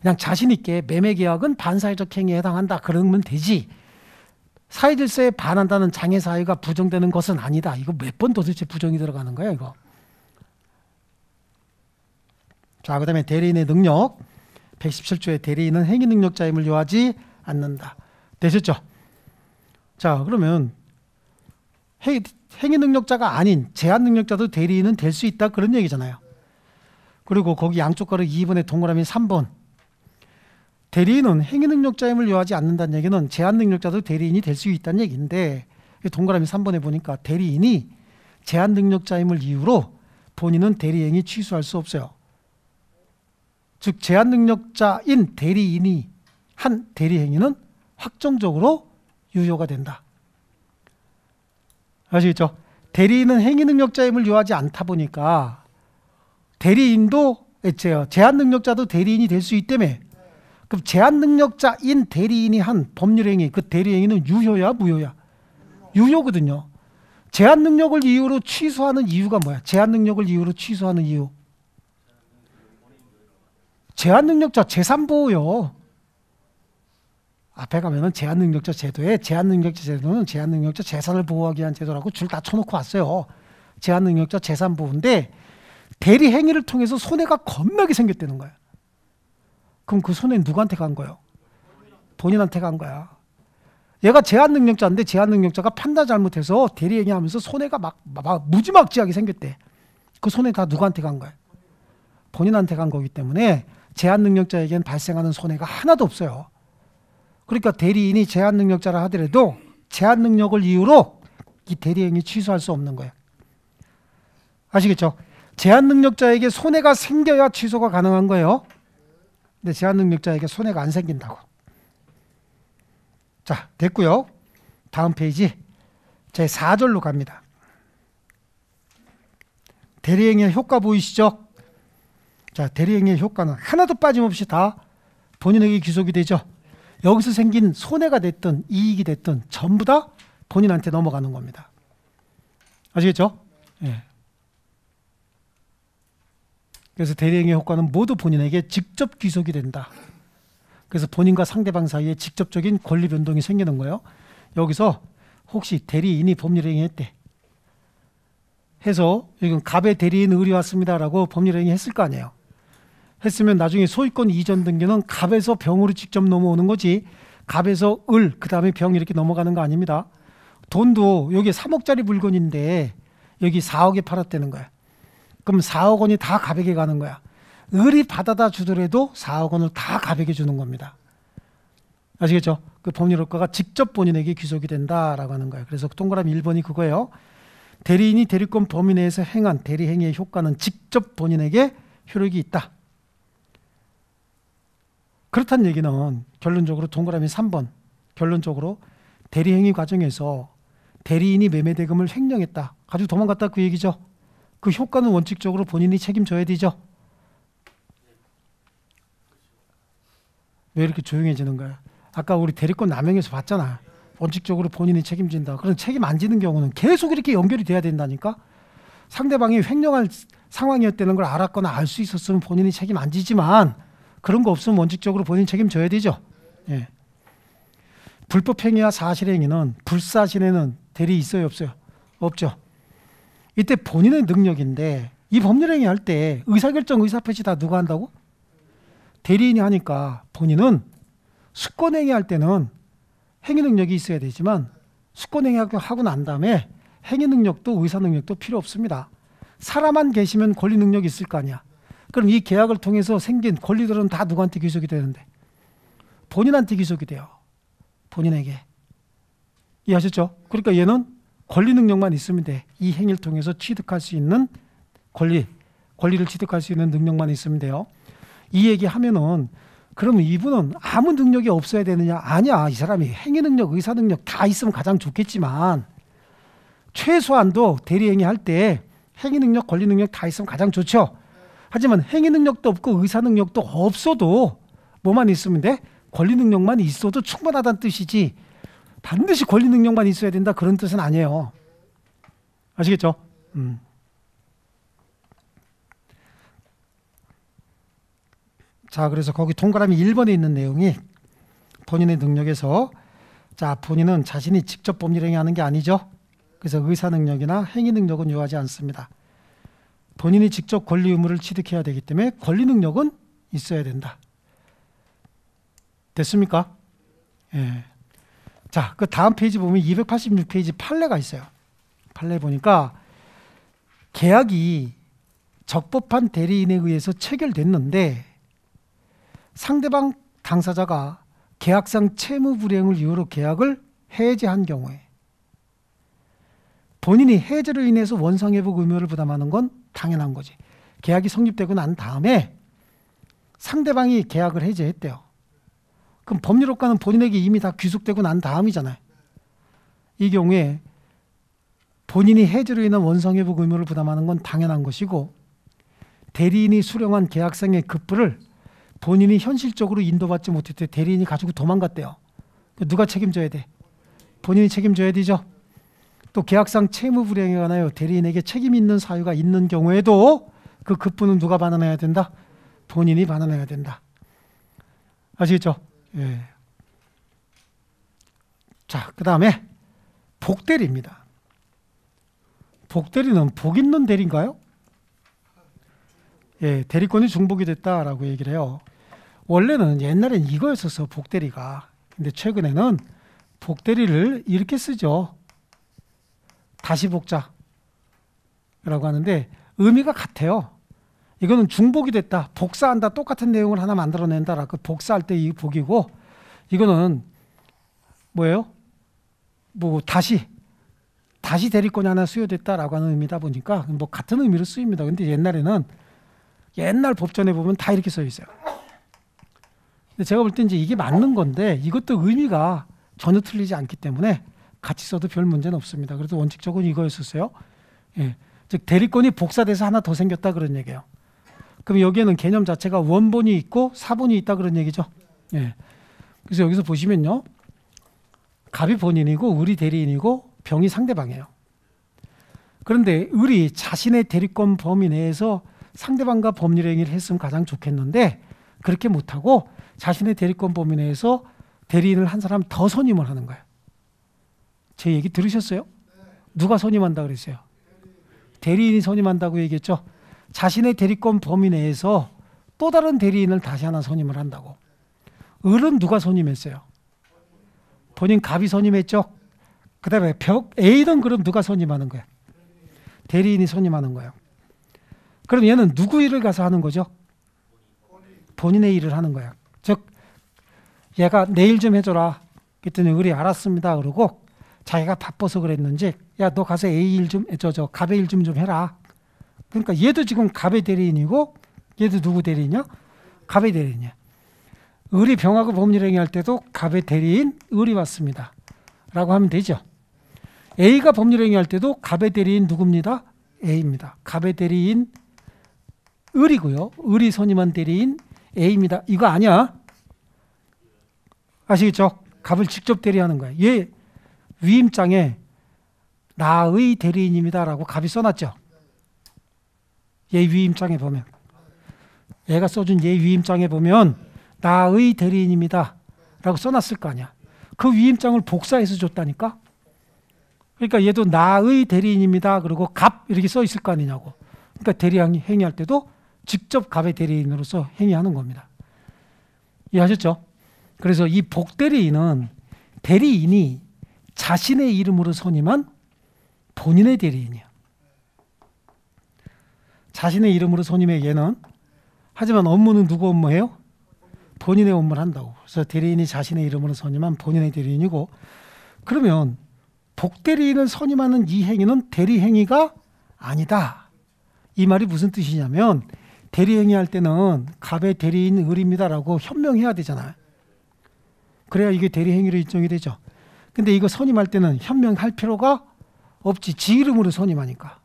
그냥 자신 있게 매매계약은 반사회적 행위에 해당한다. 그러면 되지. 사회질서에 반한다는 장애 사회가 부정되는 것은 아니다. 이거 몇 번 도대체 부정이 들어가는 거야, 이거? 자, 그 다음에 대리인의 능력. 117조의 대리인은 행위 능력자임을 요하지 않는다. 되셨죠? 자, 그러면 행, 위 능력자가 아닌 제한 능력자도 대리인은 될 수 있다. 그런 얘기잖아요. 그리고 거기 양쪽 가로 2번의 동그라미 3번. 대리인은 행위 능력자임을 요하지 않는다는 얘기는 제한 능력자도 대리인이 될 수 있다는 얘기인데 동그라미 3번에 보니까 대리인이 제한 능력자임을 이유로 본인은 대리행위 취소할 수 없어요. 즉 제한 능력자인 대리인이 한 대리행위는 확정적으로 유효가 된다. 아시겠죠? 대리인은 행위 능력자임을 요하지 않다 보니까 대리인도 예, 제한 능력자도 대리인이 될 수 있다며 그럼 제한 능력자인 대리인이 한 법률행위, 그 대리행위는 유효야, 무효야? 유효거든요. 제한 능력을 이유로 취소하는 이유가 뭐야? 제한 능력을 이유로 취소하는 이유. 제한 능력자 재산보호요. 앞에 가면은 제한 능력자 제도에 제한 능력자 제도는 제한 능력자 재산을 보호하기 위한 제도라고 줄 다 쳐놓고 왔어요. 제한 능력자 재산 보호인데 대리 행위를 통해서 손해가 겁나게 생겼다는 거야. 그럼 그 손해 누구한테 간 거예요? 본인한테 간 거야. 얘가 제한 능력자인데 제한 능력자가 판단 잘못해서 대리행위하면서 손해가 막, 막 무지막지하게 생겼대. 그 손해 다 누구한테 간 거야? 본인한테 간 거기 때문에 제한 능력자에겐 발생하는 손해가 하나도 없어요. 그러니까 대리인이 제한 능력자라 하더라도 제한 능력을 이유로 이 대리행위 취소할 수 없는 거예요. 아시겠죠? 제한 능력자에게 손해가 생겨야 취소가 가능한 거예요. 근데 제한능력자에게 손해가 안 생긴다고. 자, 됐고요. 다음 페이지 제 4절로 갑니다. 대리행의 효과 보이시죠? 자, 대리행의 효과는 하나도 빠짐없이 다 본인에게 귀속이 되죠. 여기서 생긴 손해가 됐든 이익이 됐든 전부 다 본인한테 넘어가는 겁니다. 아시겠죠? 예. 그래서 대리행위 효과는 모두 본인에게 직접 귀속이 된다. 그래서 본인과 상대방 사이에 직접적인 권리 변동이 생기는 거예요. 여기서 혹시 대리인이 법률 행위했대 해서 이건 갑의 대리인 의뢰 왔습니다라고 법률 행위했을 거 아니에요. 했으면 나중에 소유권 이전 등기는 갑에서 병으로 직접 넘어오는 거지 갑에서 을 그다음에 병 이렇게 넘어가는 거 아닙니다. 돈도 여기 3억짜리 물건인데 여기 4억에 팔았다는 거야. 그럼 4억 원이 다가볍게 가는 거야. 을이 받아다 주더라도 4억 원을 다가볍게 주는 겁니다. 아시겠죠? 그 법률효과가 직접 본인에게 귀속이 된다라고 하는 거예요. 그래서 동그라미 1번이 그거예요. 대리인이 대리권 범위 내에서 행한 대리행위의 효과는 직접 본인에게 효력이 있다. 그렇다는 얘기는 결론적으로 동그라미 3번 결론적으로 대리행위 과정에서 대리인이 매매대금을 횡령했다. 가지고 도망갔다 그 얘기죠. 그 효과는 원칙적으로 본인이 책임져야 되죠. 왜 이렇게 조용해지는 거야? 아까 우리 대리권 남용에서 봤잖아. 원칙적으로 본인이 책임진다. 그런 책임 안 지는 경우는 계속 이렇게 연결이 돼야 된다니까. 상대방이 횡령할 상황이었다는 걸 알았거나 알 수 있었으면 본인이 책임 안 지지만 그런 거 없으면 원칙적으로 본인 책임져야 되죠. 예. 불법 행위와 사실 행위는 불사실에는 대리 있어요 없어요? 없죠. 이때 본인의 능력인데 이 법률행위 할 때 의사결정, 의사표시 다 누가 한다고? 대리인이 하니까 본인은 수권행위 할 때는 행위 능력이 있어야 되지만 수권행위 하고 난 다음에 행위 능력도 의사 능력도 필요 없습니다. 사람만 계시면 권리 능력이 있을 거 아니야. 그럼 이 계약을 통해서 생긴 권리들은 다 누구한테 귀속이 되는데? 본인한테 귀속이 돼요. 본인에게. 이해하셨죠? 그러니까 얘는 권리 능력만 있으면 돼. 이 행위를 통해서 취득할 수 있는 권리, 권리를 취득할 수 있는 능력만 있으면 돼요. 이 얘기하면은 그러면 이분은 아무 능력이 없어야 되느냐? 아니야. 이 사람이 행위 능력, 의사 능력 다 있으면 가장 좋겠지만 최소한도 대리행위 할 때 행위 능력, 권리 능력 다 있으면 가장 좋죠. 하지만 행위 능력도 없고 의사 능력도 없어도 뭐만 있으면 돼? 권리 능력만 있어도 충분하다는 뜻이지 반드시 권리 능력만 있어야 된다 그런 뜻은 아니에요. 아시겠죠? 음. 자, 그래서 거기 동그라미 1번에 있는 내용이 본인의 능력에서 자, 본인은 자신이 직접 법률 행위하는 게 아니죠. 그래서 의사 능력이나 행위 능력은 요하지 않습니다. 본인이 직접 권리 의무를 취득해야 되기 때문에 권리 능력은 있어야 된다. 됐습니까? 예. 자, 그 다음 페이지 보면 286페이지 판례가 있어요. 판례 보니까 계약이 적법한 대리인에 의해서 체결됐는데 상대방 당사자가 계약상 채무 불행을 이유로 계약을 해제한 경우에 본인이 해제로 인해서 원상회복 의무를 부담하는 건 당연한 거지. 계약이 성립되고 난 다음에 상대방이 계약을 해제했대요. 그럼 법률효과는 본인에게 이미 다 귀속되고 난 다음이잖아요. 이 경우에 본인이 해지로 인한 원성회복 의무를 부담하는 건 당연한 것이고 대리인이 수령한 계약상의 급부를 본인이 현실적으로 인도받지 못했을 때 대리인이 가지고 도망갔대요. 그러니까 누가 책임져야 돼? 본인이 책임져야 되죠. 또 계약상 채무 불행에 관하여 대리인에게 책임 있는 사유가 있는 경우에도 그 급부는 누가 반환해야 된다? 본인이 반환해야 된다. 아시겠죠? 예. 자, 그 다음에 복대리입니다. 복대리는 복 있는 대리인가요? 예, 대리권이 중복이 됐다라고 얘기를 해요. 원래는 옛날엔 이거였었어, 복대리가. 근데 최근에는 복대리를 이렇게 쓰죠. 다시 복자라고 하는데 의미가 같아요. 이거는 중복이 됐다. 복사한다. 똑같은 내용을 하나 만들어낸다그 복사할 때 이 복이고 이거는 뭐예요? 뭐 다시 다시 대리권이 하나 수여됐다라고 하는 의미다 보니까 뭐 같은 의미로 쓰입니다. 근데 옛날에는 옛날 법전에 보면 다 이렇게 써 있어요. 근데 제가 볼때 이제 이게 맞는 건데 이것도 의미가 전혀 틀리지 않기 때문에 같이 써도 별 문제는 없습니다. 그래도 원칙적으로 이거였었어요. 예. 즉 대리권이 복사돼서 하나 더 생겼다 그런 얘기예요. 그럼 여기에는 개념 자체가 원본이 있고 사본이 있다 그런 얘기죠. 예. 그래서 여기서 보시면요. 갑이 본인이고 우리 대리인이고 병이 상대방이에요. 그런데 을이 자신의 대리권 범위 내에서 상대방과 법률 행위를 했으면 가장 좋겠는데 그렇게 못하고 자신의 대리권 범위 내에서 대리인을 한 사람 더 선임을 하는 거예요. 제 얘기 들으셨어요? 누가 선임한다 그랬어요? 대리인이 선임한다고 얘기했죠. 자신의 대리권 범위 내에서 또 다른 대리인을 다시 하나 선임을 한다고. 을은 누가 선임했어요? 본인 갑이 선임했죠. 그 다음에 벽 A던 그럼 누가 손님하는 거야? 대리인이 손님하는 거예요. 그럼 얘는 누구 일을 가서 하는 거죠? 본인의 일을 하는 거야. 즉, 얘가 내 일 좀 해줘라. 그랬더니 우리 알았습니다. 그러고 자기가 바빠서 그랬는지 야 너 가서 A 일좀 저저 갑의 일좀 좀 해라. 그러니까 얘도 지금 갑의 대리인이고 얘도 누구 대리인이야? 갑의 대리인이야. 의리 병하고 법률 행위할 때도 갑의 대리인 의리 왔습니다. 라고 하면 되죠. A가 법률 행위할 때도 갑의 대리인 누굽니다? A입니다. 갑의 대리인 을이고요. 을이 선임한 대리인 A입니다. 이거 아니야. 아시겠죠? 갑을 직접 대리하는 거야. 얘 위임장에 나의 대리인입니다라고 갑이 써놨죠. 얘 위임장에 보면 얘가 써준 얘 위임장에 보면 나의 대리인입니다라고 써놨을 거 아니야. 그 위임장을 복사해서 줬다니까. 그러니까 얘도 나의 대리인입니다. 그리고 갑 이렇게 써 있을 거 아니냐고. 그러니까 대리행위 행위할 때도 직접 갑의 대리인으로서 행위하는 겁니다. 이해하셨죠? 그래서 이 복대리인은 대리인이 자신의 이름으로 선임한 본인의 대리인이야. 자신의 이름으로 선임해 얘는 하지만 업무는 누구 업무예요? 본인의 업무를 한다고. 그래서 대리인이 자신의 이름으로 선임한 본인의 대리인이고 그러면 독대리인을 선임하는 이 행위는 대리행위가 아니다. 이 말이 무슨 뜻이냐면 대리행위 할 때는 갑의 대리인 을입니다라고 현명해야 되잖아요. 그래야 이게 대리행위로 인정이 되죠. 근데 이거 선임할 때는 현명할 필요가 없지. 지 이름으로 선임하니까.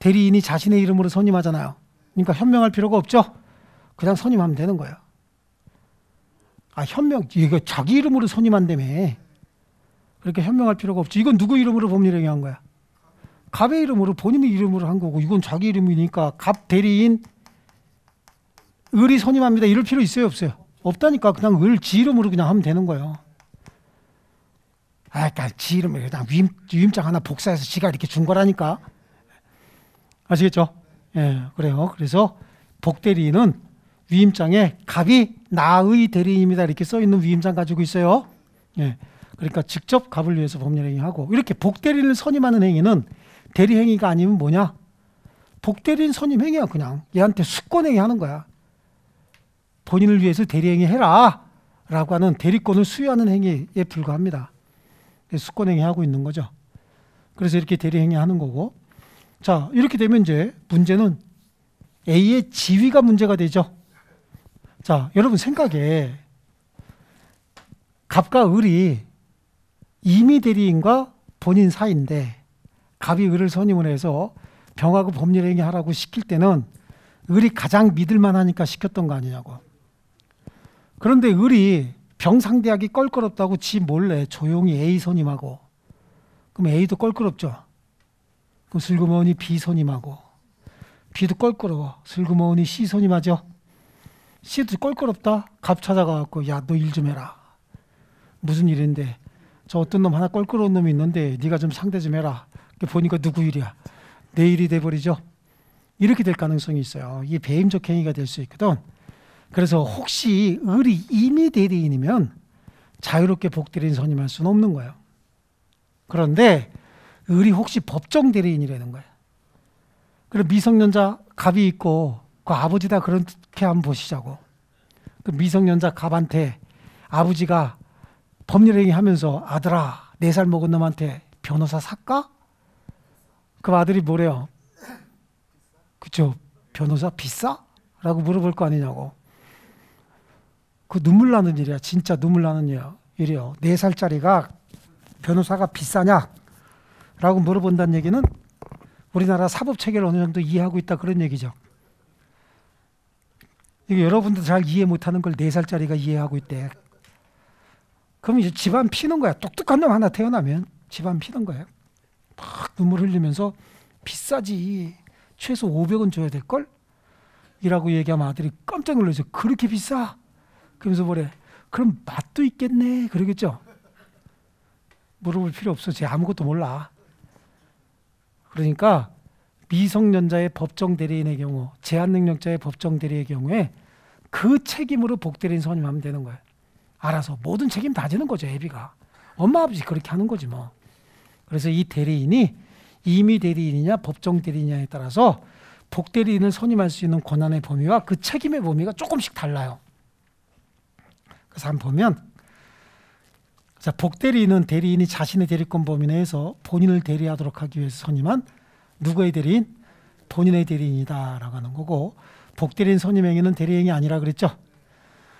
대리인이 자신의 이름으로 선임하잖아요. 그러니까 현명할 필요가 없죠. 그냥 선임하면 되는 거예요. 아, 현명, 이거 자기 이름으로 선임한다며. 이렇게 현명할 필요가 없지. 이건 누구 이름으로 법률행위 한 거야? 갑의 이름으로 본인의 이름으로 한 거고 이건 자기 이름이니까 갑 대리인 을이 선임합니다. 이럴 필요 있어요 없어요? 없다니까 그냥 을 지 이름으로 그냥 하면 되는 거예요. 아, 그러니까 지 이름을 그냥 위임, 위임장 하나 복사해서 지가 이렇게 준 거라니까 아시겠죠? 예, 그래요. 그래서 복대리인은 위임장에 갑이 나의 대리인입니다. 이렇게 써 있는 위임장 가지고 있어요. 예. 그러니까 직접 갑을 위해서 법률 행위하고 이렇게 복대리를 선임하는 행위는 대리 행위가 아니면 뭐냐? 복대리인 선임 행위야 그냥 얘한테 수권 행위 하는 거야. 본인을 위해서 대리 행위 해라 라고 하는 대리권을 수여하는 행위에 불과합니다. 수권 예, 행위 하고 있는 거죠. 그래서 이렇게 대리 행위 하는 거고. 자, 이렇게 되면 이제 문제는 A의 지위가 문제가 되죠. 자, 여러분 생각에 갑과 을이 이미 대리인과 본인 사이인데 갑이 을을 선임을 해서 병하고 법률 행위하라고 시킬 때는 을이 가장 믿을만 하니까 시켰던 거 아니냐고. 그런데 을이 병 상대하기 껄끄럽다고 지 몰래 조용히 A 선임하고 그럼 A도 껄끄럽죠. 그럼 슬그머니 B 선임하고 B도 껄끄러워. 슬그머니 C 선임하죠. C도 껄끄럽다. 갑 찾아가갖고 야 너 일 좀 해라. 무슨 일인데 저 어떤 놈 하나 껄끄러운 놈이 있는데 네가 좀 상대 좀 해라. 보니까 누구 일이야. 내 일이 돼버리죠. 이렇게 될 가능성이 있어요. 이게 배임적 행위가 될 수 있거든. 그래서 혹시 을이 이미 대리인이면 자유롭게 복대리인 선임할 수는 없는 거예요. 그런데 을이 혹시 법정 대리인이라는 거예요. 그럼 미성년자 갑이 있고 그 아버지다 그렇게 한번 보시자고. 그 미성년자 갑한테 아버지가 법률 행위하면서 아들아, 네 살 먹은 놈한테 변호사 살까? 그 아들이 뭐래요? 그쵸? 변호사 비싸? 라고 물어볼 거 아니냐고. 그 눈물 나는 일이야. 진짜 눈물 나는 일이야. 네 살짜리가 변호사가 비싸냐? 라고 물어본다는 얘기는 우리나라 사법 체계를 어느 정도 이해하고 있다 그런 얘기죠. 이게 여러분도 잘 이해 못하는 걸 네 살짜리가 이해하고 있대. 그럼 이제 집안 피는 거야. 똑똑한 놈 하나 태어나면 집안 피는 거야. 막 눈물 흘리면서 비싸지. 최소 500원 줘야 될 걸? 이라고 얘기하면 아들이 깜짝 놀라서 그렇게 비싸? 그러면서 뭐래. 그럼 맛도 있겠네. 그러겠죠? 물어볼 필요 없어. 쟤 아무것도 몰라. 그러니까 미성년자의 법정 대리인의 경우, 제한 능력자의 법정 대리의 경우에 그 책임으로 복대리인 선임하면 되는 거예요. 알아서 모든 책임 다 지는 거죠, 애비가. 엄마 아버지 그렇게 하는 거지 뭐. 그래서 이 대리인이 임의 대리인이냐 법정 대리인이냐에 따라서 복대리인을 선임할 수 있는 권한의 범위와 그 책임의 범위가 조금씩 달라요. 그래서 한번 보면 자, 복대리인은 대리인이 자신의 대리권 범위 내에서 본인을 대리하도록 하기 위해서 선임한 누구의 대리인? 본인의 대리인이다라고 하는 거고 복대리인 선임행위는 대리행위 아니라 그랬죠.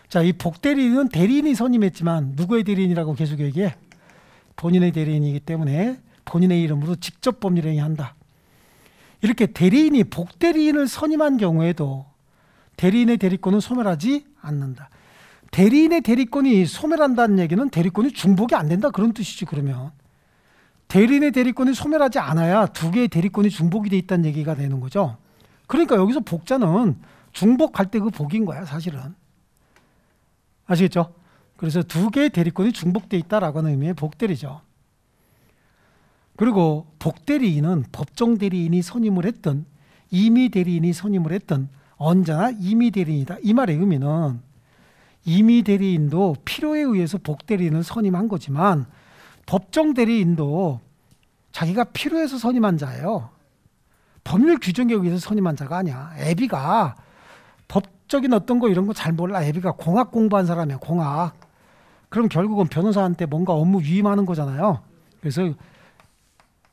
자, 이복대리는 대리인이 선임했지만 누구의 대리인이라고 계속 얘기해? 본인의 대리인이기 때문에 본인의 이름으로 직접 법률 행위한다. 이렇게 대리인이 복대리인을 선임한 경우에도 대리인의 대리권은 소멸하지 않는다. 대리인의 대리권이 소멸한다는 얘기는 대리권이 중복이 안 된다 그런 뜻이지 그러면 대리인의 대리권이 소멸하지 않아야 두 개의 대리권이 중복이 돼 있다는 얘기가 되는 거죠. 그러니까 여기서 복자는 중복할 때 그 복인 거야 사실은. 아시겠죠? 그래서 두 개의 대리권이 중복되어 있다라고 하는 의미의 복대리죠. 그리고 복대리인은 법정 대리인이 선임을 했든 임의 대리인이 선임을 했든 언제나 임의 대리인이다. 이 말의 의미는 임의 대리인도 필요에 의해서 복대리인을 선임한 거지만 법정 대리인도 자기가 필요해서 선임한 자예요. 법률 규정에 의해서 선임한 자가 아니야. 애비가 공적인 어떤 거 이런 거 잘 몰라. 애비가 공학 공부한 사람이야, 공학. 그럼 결국은 변호사한테 뭔가 업무 위임하는 거잖아요. 그래서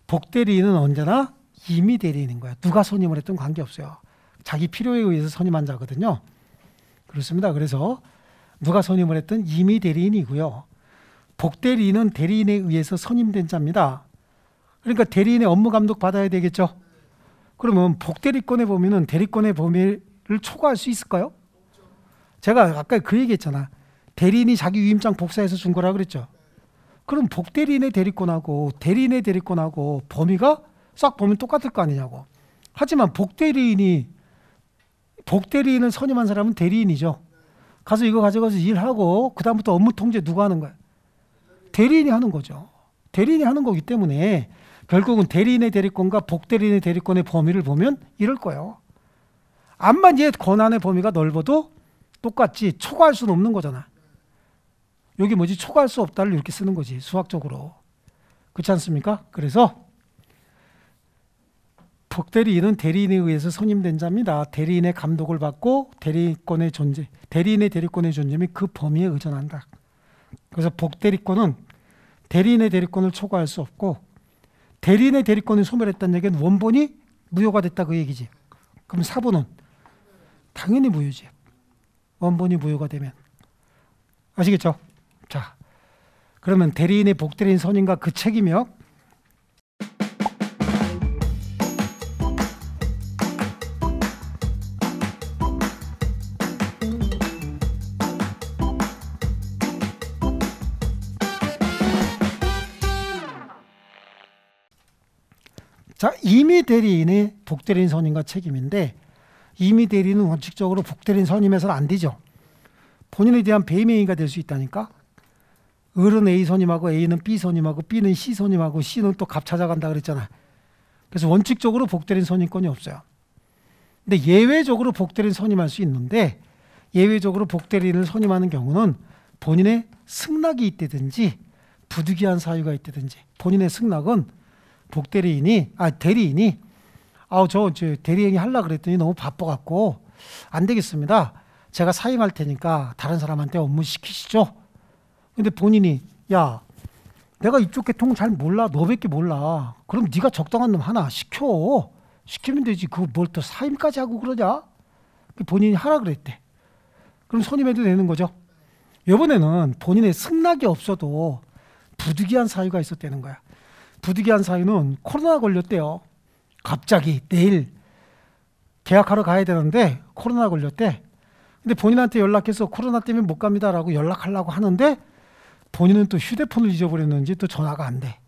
복대리는 언제나 임의 대리인인 거야. 누가 선임을 했든 관계없어요. 자기 필요에 의해서 선임한 자거든요. 그렇습니다. 그래서 누가 선임을 했든 임의 대리인이고요. 복대리는 대리인에 의해서 선임된 자입니다. 그러니까 대리인의 업무 감독 받아야 되겠죠. 그러면 복대리권에 보면은 대리권의 범위 를 초과할 수 있을까요? 제가 아까 그 얘기했잖아. 대리인이 자기 위임장 복사해서 준 거라 그랬죠. 그럼 복대리인의 대리권하고 대리인의 대리권하고 범위가 싹 보면 똑같을 거 아니냐고. 하지만 복대리인이 복대리인을 선임한 사람은 대리인이죠. 가서 이거 가져가서 일하고 그다음부터 업무 통제 누가 하는 거야? 대리인이 하는 거죠. 대리인이 하는 거기 때문에 결국은 대리인의 대리권과 복대리인의 대리권의 범위를 보면 이럴 거예요. 암만 얘 권한의 범위가 넓어도 똑같이 초과할 수는 없는 거잖아. 여기 뭐지? 초과할 수 없다를 이렇게 쓰는 거지. 수학적으로. 그렇지 않습니까? 그래서 법대리인은 대리인에 의해서 선임된 자입니다. 대리인의 감독을 받고 대리권의 존재, 대리인의 대리권의 존재 및그 범위에 의존한다. 그래서 복대리권은 대리인의 대리권을 초과할 수 없고 대리인의 대리권을 소멸했다는 얘기는 원본이 무효가 됐다 그 얘기지. 그럼 사본은 당연히 무효지. 원본이 무효가 되면. 아시겠죠? 자, 그러면 대리인의 복대리인 선임과 그 책이며 자, 임의 대리인의 복대리인 선임과 책임인데 이미 대리는 원칙적으로 복대리인선임에서는안 되죠. 본인에 대한 배임행위가 될 수 있다니까. 을은 A 선임하고 A는 B 선임하고 B는 C 선임하고 C는 또 갑 찾아간다 그랬잖아. 그래서 원칙적으로 복대린 선임권이 없어요. 근데 예외적으로 복대린 선임할 수 있는데 예외적으로 복대리를 선임하는 경우는 본인의 승낙이 있다든지 부득이한 사유가 있다든지 본인의 승낙은 복대리인이 아 대리인이 아우 저, 저 대리행위 하려 그랬더니 너무 바빠 갖고 안 되겠습니다. 제가 사임할 테니까 다른 사람한테 업무 시키시죠. 근데 본인이 야 내가 이쪽 계통 잘 몰라 너밖에 몰라 그럼 네가 적당한 놈 하나 시켜 시키면 되지 그거 뭘또 사임까지 하고 그러냐 그 본인이 하라 그랬대 그럼 손님해도 되는 거죠 요번에는 본인의 승낙이 없어도 부득이한 사유가 있었다는 거야 부득이한 사유는 코로나 걸렸대요 갑자기 내일 계약하러 가야 되는데 코로나 걸렸대. 근데 본인한테 연락해서 코로나 때문에 못 갑니다라고 연락하려고 하는데 본인은 또 휴대폰을 잊어버렸는지 또 전화가 안 돼.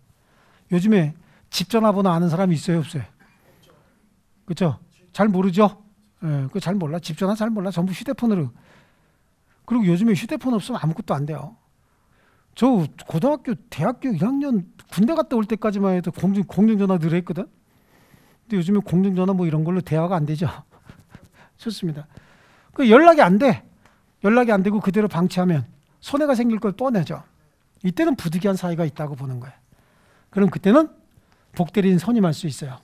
요즘에 집 전화번호 아는 사람이 있어요, 없어요? 그렇죠? 잘 모르죠? 예, 그잘 몰라. 집 전화 잘 몰라. 전부 휴대폰으로. 그리고 요즘에 휴대폰 없으면 아무것도 안 돼요. 저 고등학교, 대학교 1학년 군대 갔다 올 때까지만 해도 공중 공중전화 늘 했거든. 근데 요즘에 공중전화 뭐 이런 걸로 대화가 안 되죠. (laughs) 좋습니다. 그 연락이 안 돼. 연락이 안 되고 그대로 방치하면 손해가 생길 걸뻔내죠 이때는 부득이한 사이가 있다고 보는 거예요. 그럼 그때는 복 때린 선임할 수 있어요.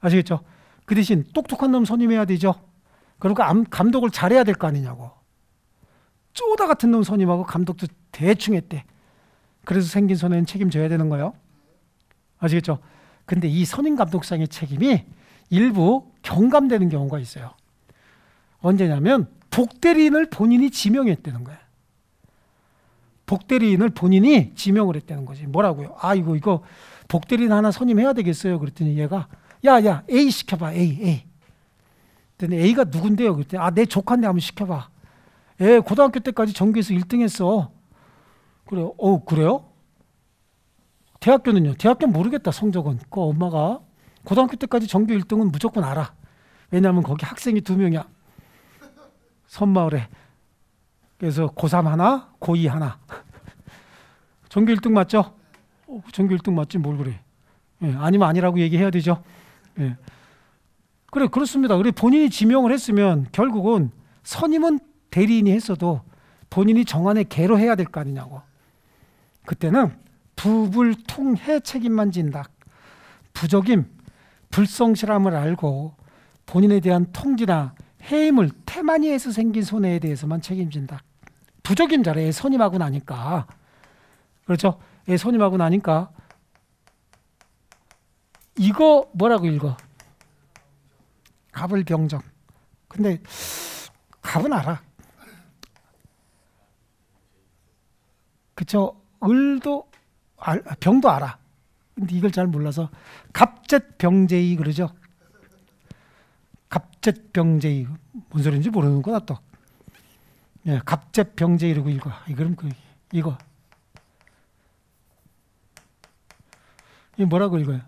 아시겠죠? 그 대신 똑똑한 놈 선임해야 되죠. 그러니까 감독을 잘해야 될 거 아니냐고. 쪼다 같은 놈 선임하고 감독도 대충 했대. 그래서 생긴 손해는 책임져야 되는 거예요. 아시겠죠? 근데 이 선임 감독상의 책임이 일부 경감되는 경우가 있어요. 언제냐면 복대리인을 본인이 지명했다는 거야. 복대리인을 본인이 지명을 했다는 거지. 뭐라고요? 아, 이거, 이거, 복대리인 하나 선임해야 되겠어요. 그랬더니 얘가, 야, 야, A 시켜봐, A, A. 그랬 A가 누군데요? 그랬 아, 내 조카인데 한번 시켜봐. 예, 고등학교 때까지 전교에서 1등 했어. 그래 어, 그래요? 대학교는요. 대학교 모르겠다 성적은. 그 엄마가 고등학교 때까지 전교 1등은 무조건 알아. 왜냐하면 거기 학생이 두 명이야. 섬마을에 그래서 고3 하나, 고2 하나. 전교 (laughs) 1등 맞죠? 어, 전교 1등 맞지 뭘 그래. 예, 아니면 아니라고 얘기해야 되죠. 예. 그래 그렇습니다. 그래 본인이 지명을 했으면 결국은 선임은 대리인이 했어도 본인이 정한의 개로 해야 될 거 아니냐고. 그때는 부불통해 책임만 진다. 부족임 불성실함을 알고 본인에 대한 통지나 해임을 태만이에서 생긴 손해에 대해서만 책임진다. 부적임 잘해. 선임하고 나니까. 그렇죠? 애 선임하고 나니까 이거 뭐라고 읽어? 갑을 병정. 근데 갑은 알아. 그쵸? 을도 병도 알아. 근데 이걸 잘 몰라서 갑 z 병제이 그러죠. 갑 z 병제이뭔 소리인지 모르는구나 또. 예, 갑제병제 이러고 읽어. 아, 이거그 이거. 이 뭐라고 읽어요?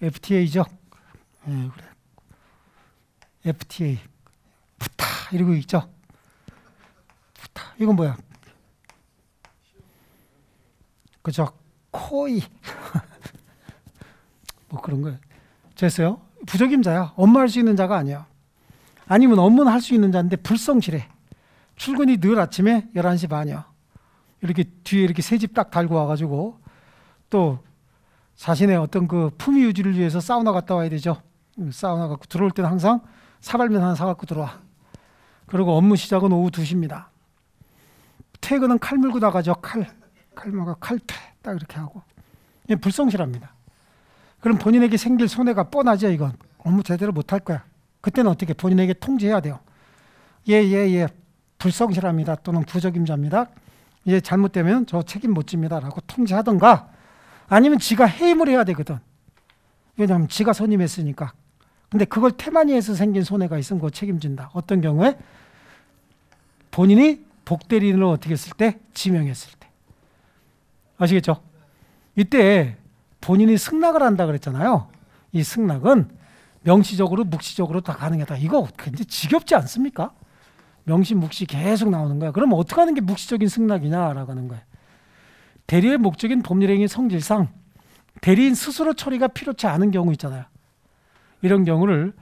FTA죠. 예, 그래. FTA. 부타 이러고 있죠. 부타. 이건 뭐야? 그저 코이 (laughs) 뭐 그런 거예 됐어요? 부적임자야. 엄마 할수 있는 자가 아니야. 아니면 업무는 할 수 있는 자인데 불성실해. 출근이 늘 아침에 11시 반이야. 이렇게 뒤에 이렇게 새 집 딱 달고 와가지고 또 자신의 어떤 그 품위 유지를 위해서 사우나 갔다 와야 되죠. 음, 사우나 갖고 들어올 때는 항상 사발면 하나 사갖고 들어와. 그리고 업무 시작은 오후 2시입니다. 퇴근은 칼 물고 나가죠. 칼. 칼모가 칼퇴 딱 이렇게 하고 불성실합니다. 그럼 본인에게 생길 손해가 뻔하죠 이건 업무 제대로 못할 거야. 그때는 어떻게 본인에게 통지해야 돼요. 예예예 예, 예. 불성실합니다 또는 부적임자입니다. 예 잘못되면 저 책임 못 집니다라고 통지하던가 아니면 지가 해임을 해야 되거든. 왜냐하면 지가 선임했으니까. 근데 그걸 태만이에서 생긴 손해가 있으면 그거 책임진다. 어떤 경우에 본인이 복대리인을 어떻게 했을 때 지명했을 때. 아시겠죠? 이때 본인이 승낙을 한다 그랬잖아요. 이 승낙은 명시적으로 묵시적으로 다 가능하다. 이거 굉장히 지겹지 않습니까? 명시 묵시 계속 나오는 거야. 그럼 어떻게 하는 게 묵시적인 승낙이냐라고 하는 거야. 대리의 목적인 법률행위 성질상 대리인 스스로 처리가 필요치 않은 경우 있잖아요. 이런 경우를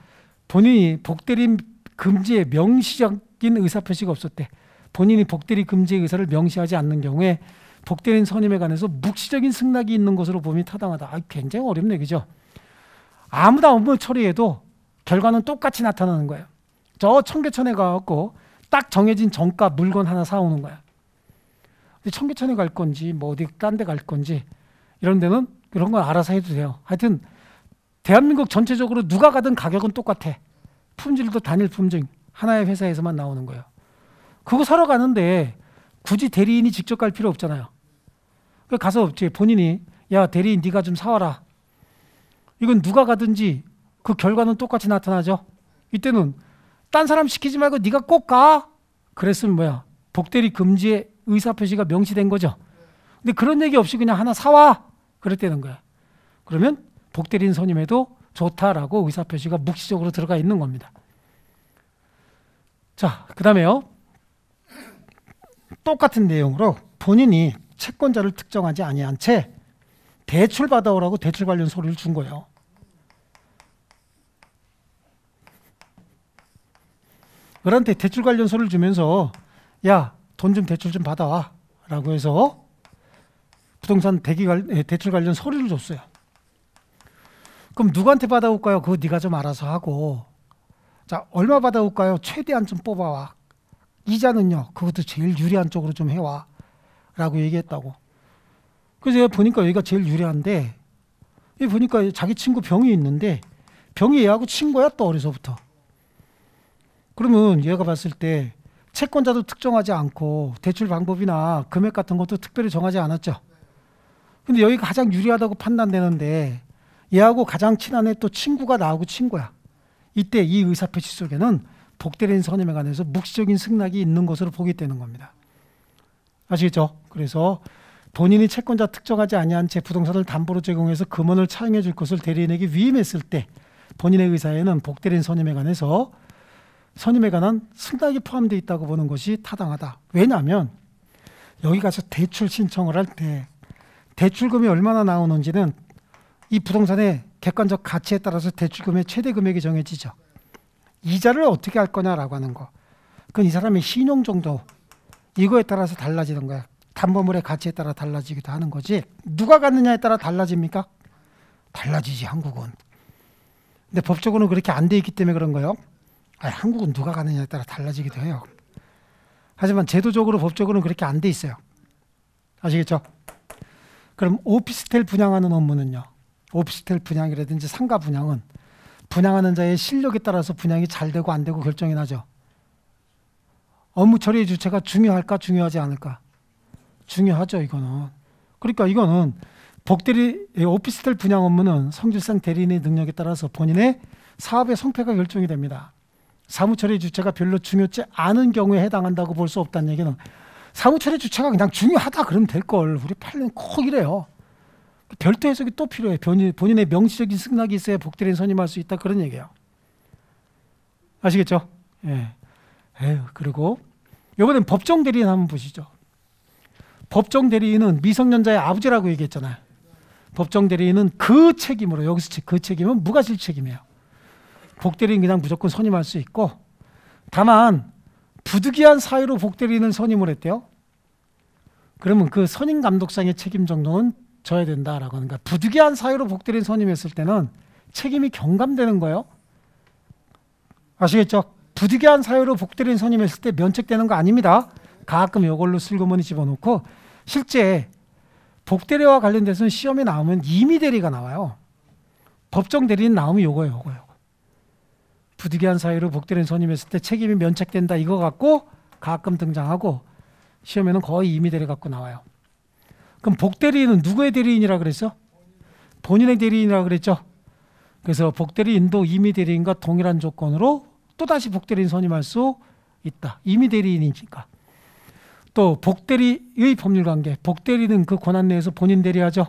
본인이 복대리 금지에 명시적인 의사표시가 없을 때 본인이 복대리 금지 의사를 명시하지 않는 경우에 복된 선임에 관해서 묵시적인 승낙이 있는 것으로 보면 타당하다. 아, 굉장히 어렵네, 그죠? 아무도 업무 처리해도 결과는 똑같이 나타나는 거예요. 저 청계천에 가갖고 딱 정해진 정가 물건 하나 사오는 거야. 근데 청계천에 갈 건지 뭐 어디 딴 데 갈 건지 이런 데는 그런 건 알아서 해도 돼요. 하여튼 대한민국 전체적으로 누가 가든 가격은 똑같아. 품질도 단일 품질 하나의 회사에서만 나오는 거예요. 그거 사러 가는데 굳이 대리인이 직접 갈 필요 없잖아요. 가서 본인이 야 대리 인 네가 좀 사와라. 이건 누가 가든지 그 결과는 똑같이 나타나죠. 이때는 딴 사람 시키지 말고 네가 꼭 가. 그랬으면 뭐야? 복대리 금지의 의사 표시가 명시된 거죠. 근데 그런 얘기 없이 그냥 하나 사와. 그랬다는 거야. 그러면 복대리인 손님에도 좋다라고 의사 표시가 묵시적으로 들어가 있는 겁니다. 자, 그다음에요. 똑같은 내용으로 본인이 채권자를 특정하지 아니한 채 대출 받아오라고 대출 관련 서류를 준 거예요. 그한테 대출 관련 서류를 주면서 야 돈 좀 대출 좀 받아와 라고 해서 부동산 대기 관, 예, 대출 관련 서류를 줬어요. 그럼 누구한테 받아올까요? 그거 네가 좀 알아서 하고 자 얼마 받아올까요? 최대한 좀 뽑아와 이자는요 그것도 제일 유리한 쪽으로 좀 해와 라고 얘기했다고. 그래서 보니까 여기가 제일 유리한데, 여 보니까 자기 친구 병이 있는데, 병이 얘하고 친구야, 또 어려서부터. 그러면 얘가 봤을 때, 채권자도 특정하지 않고, 대출 방법이나 금액 같은 것도 특별히 정하지 않았죠. 근데 여기가 가장 유리하다고 판단되는데, 얘하고 가장 친한 애 또 친구가 나하고 친구야. 이때 이 의사표시 속에는 복대린 선임에 관해서 묵시적인 승낙이 있는 것으로 보게 되는 겁니다. 아시겠죠? 그래서 본인이 채권자 특정하지 아니한 채 부동산을 담보로 제공해서 금원을 차용해 줄 것을 대리인에게 위임했을 때 본인의 의사에는 복대리인 선임에 관해서 선임에 관한 승낙이 포함되어 있다고 보는 것이 타당하다. 왜냐하면 여기 가서 대출 신청을 할 때 대출금이 얼마나 나오는지는 이 부동산의 객관적 가치에 따라서 대출금의 최대 금액이 정해지죠. 이자를 어떻게 할 거냐라고 하는 거. 그건 이 사람의 신용 정도, 이거에 따라서 달라지는 거야. 담보물의 가치에 따라 달라지기도 하는 거지. 누가 갖느냐에 따라 달라집니까? 달라지지 한국은. 근데 법적으로는 그렇게 안 돼 있기 때문에 그런 거예요. 아니, 한국은 누가 갖느냐에 따라 달라지기도 해요. 하지만 제도적으로 법적으로는 그렇게 안 돼 있어요. 아시겠죠? 그럼 오피스텔 분양하는 업무는요. 오피스텔 분양이라든지 상가 분양은 분양하는 자의 실력에 따라서 분양이 잘 되고 안 되고 결정이 나죠. 업무 처리의 주체가 중요할까 중요하지 않을까? 중요하죠 이거는. 그러니까 이거는 복대리 오피스텔 분양 업무는 성질상 대리인의 능력에 따라서 본인의 사업의 성패가 결정이 됩니다. 사무처리 주체가 별로 중요치 않은 경우에 해당한다고 볼 수 없다는 얘기는 사무처리 주체가 그냥 중요하다 그러면 될 걸 우리 팔례는콕 이래요. 별도 해석이 또 필요해. 본인의 명시적인 승낙이 있어야 복대리인 선임할 수 있다 그런 얘기예요. 아시겠죠? 예. 에휴, 그리고 이번엔 법정 대리인 한번 보시죠. 법정 대리인은 미성년자의 아버지라고 얘기했잖아요. 법정 대리인은 그 책임으로 여기서 그 책임은 무과실 책임이에요. 복대리인 그냥 무조건 선임할 수 있고 다만 부득이한 사유로 복대리인을 선임을 했대요. 그러면 그 선임 감독상의 책임 정도는 져야 된다라고 하는 거 부득이한 사유로 복대리인 선임했을 때는 책임이 경감되는 거예요. 아시겠죠? 부득이한 사유로 복대린 리 선임했을 때 면책되는 거 아닙니다. 가끔 이걸로 슬그머니 집어넣고 실제 복대리와 관련돼서는 시험에 나오면 임의 대리가 나와요. 법정 대리인 나오면 요거예요, 요거요. 예 부득이한 사유로 복대린 리 선임했을 때 책임이 면책된다 이거 갖고 가끔 등장하고 시험에는 거의 임의 대리 갖고 나와요. 그럼 복대리는 누구의 대리인이라 그랬어? 본인의 대리인이라 그랬죠. 그래서 복대리인도 임의 대리인과 동일한 조건으로 또다시 복대리인 선임할 수 있다. 이미 대리인이니까. 또 복대리의 법률관계, 복대리는 그 권한 내에서 본인 대리하죠.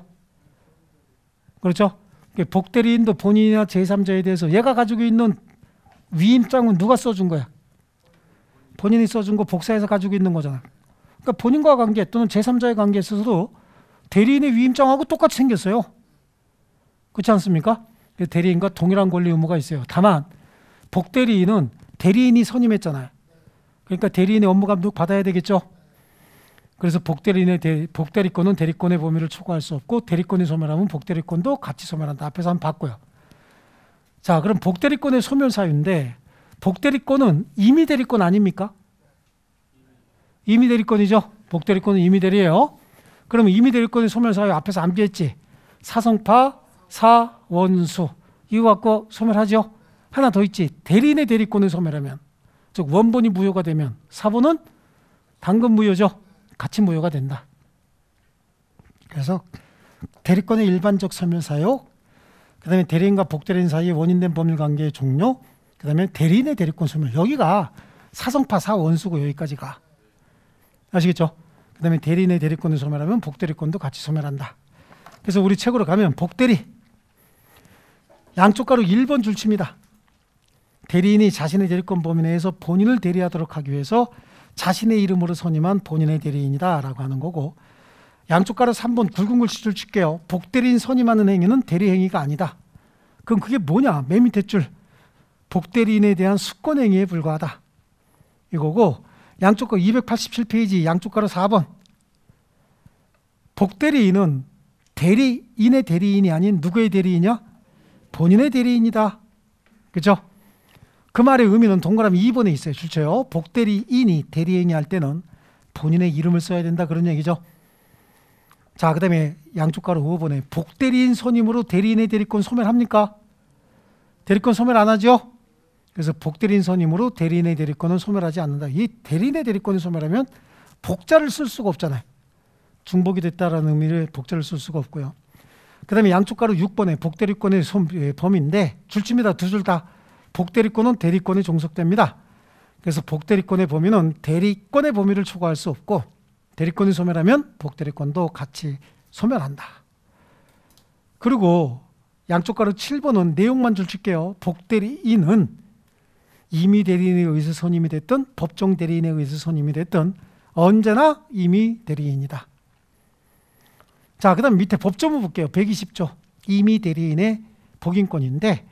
그렇죠? 그러니까 복대리인도 본인이나 제3자에 대해서 얘가 가지고 있는 위임장은 누가 써준 거야? 본인이 써준 거 복사해서 가지고 있는 거잖아. 그러니까 본인과 관계 또는 제3자의 관계에 있어서도 대리인의 위임장하고 똑같이 생겼어요. 그렇지 않습니까? 대리인과 동일한 권리 의무가 있어요. 다만 복대리인은 대리인이 선임했잖아요. 그러니까 대리인의 업무 감독 받아야 되겠죠. 그래서 복대리인의 대, 복대리권은 대리권의 범위를 초과할 수 없고 대리권이 소멸하면 복대리권도 같이 소멸한다. 앞에서 한번 봤고요. 자, 그럼 복대리권의 소멸 사유인데 복대리권은 임의 대리권 아닙니까? 임의 대리권이죠. 복대리권은 임의 대리예요. 그럼 임의 대리권의 소멸 사유 앞에서 암기했지. 사성파, 사원수 이거 갖고 소멸하죠. 하나 더 있지. 대리인의 대리권을 소멸하면 즉 원본이 무효가 되면 사본은 당근 무효죠. 같이 무효가 된다. 그래서 대리권의 일반적 소멸 사유 그다음에 대리인과 복대리인 사이의 원인된 법률 관계의 종료, 그다음에 대리인의 대리권 소멸. 여기가 사성파 사원수고 여기까지가 아시겠죠? 그다음에 대리인의 대리권을 소멸하면 복대리권도 같이 소멸한다. 그래서 우리 책으로 가면 복대리 양쪽 가로 1번 줄칩니다. 대리인이 자신의 대리권 범위 내에서 본인을 대리하도록 하기 위해서 자신의 이름으로 선임한 본인의 대리인이다라고 하는 거고 양쪽 가로 3번 굵은 글씨를 칠게요. 복대리인 선임하는 행위는 대리 행위가 아니다. 그럼 그게 뭐냐? 맨 밑에 줄. 복대리인에 대한 수권 행위에 불과하다. 이거고 양쪽 거 287페이지 양쪽 가로 4번. 복대리인은 대리인의 대리인이 아닌 누구의 대리인이냐? 본인의 대리인이다. 그죠? 그 말의 의미는 동그라미 2번에 있어요. 출처요. 복대리인이 대리행위 할 때는 본인의 이름을 써야 된다 그런 얘기죠. 자, 그다음에 양쪽가로 5번에 복대리인 선임으로 대리인의 대리권 소멸합니까? 대리권 소멸 안 하죠? 그래서 복대리인 선임으로 대리인의 대리권은 소멸하지 않는다. 이 대리인의 대리권이 소멸하면 복자를 쓸 수가 없잖아요. 중복이 됐다라는 의미를 복자를 쓸 수가 없고요. 그다음에 양쪽가로 6번에 복대리권의 예, 범인데 위 줄칩니다. 두 줄 다. 복대리권은 대리권이 종속됩니다. 그래서 복대리권의 범위는 대리권의 범위를 초과할 수 없고 대리권이 소멸하면 복대리권도 같이 소멸한다. 그리고 양쪽 가로 7번은 내용만 줄칠게요. 복대리인은 임의 대리인에 의해서 선임이 됐든 법정 대리인에 의해서 선임이 됐든 언제나 임의 대리인이다. 자, 그 다음 밑에 법조문 볼게요. 120조. 임의 대리인의 복인권인데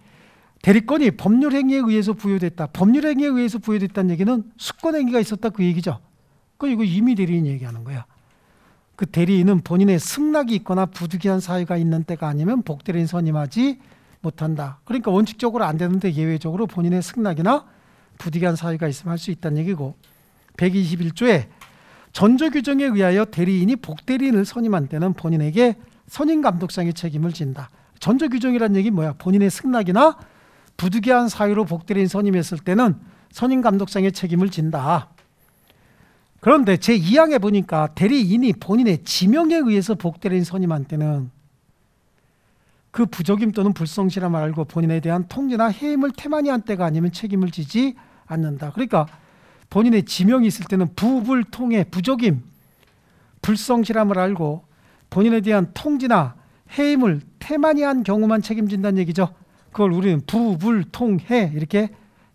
대리권이 법률행위에 의해서 부여됐다. 법률행위에 의해서 부여됐다는 얘기는 수권행위가 있었다 그 얘기죠. 그 이거 임의 대리인 얘기하는 거야. 그 대리인은 본인의 승낙이 있거나 부득이한 사유가 있는 때가 아니면 복대리인 선임하지 못한다. 그러니까 원칙적으로 안 되는데 예외적으로 본인의 승낙이나 부득이한 사유가 있으면 할 수 있다는 얘기고 121조에 전조 규정에 의하여 대리인이 복대리인을 선임한 때는 본인에게 선임 감독상의 책임을 진다. 전조 규정이란 얘기 뭐야? 본인의 승낙이나 부득이한 사유로 복들인 선임했을 때는 선임 감독상의 책임을 진다. 그런데 제2항에 보니까 대리인이 본인의 지명에 의해서 복대리인 선임한 때는 그 부적임 또는 불성실함을 알고 본인에 대한 통제나 해임을 태만히 한 때가 아니면 책임을 지지 않는다. 그러니까 본인의 지명이 있을 때는 부불통해 부적임 불성실함을 알고 본인에 대한 통지나 해임을 태만히 한 경우만 책임진다는 얘기죠. 그걸 우리는 부불통해 이렇게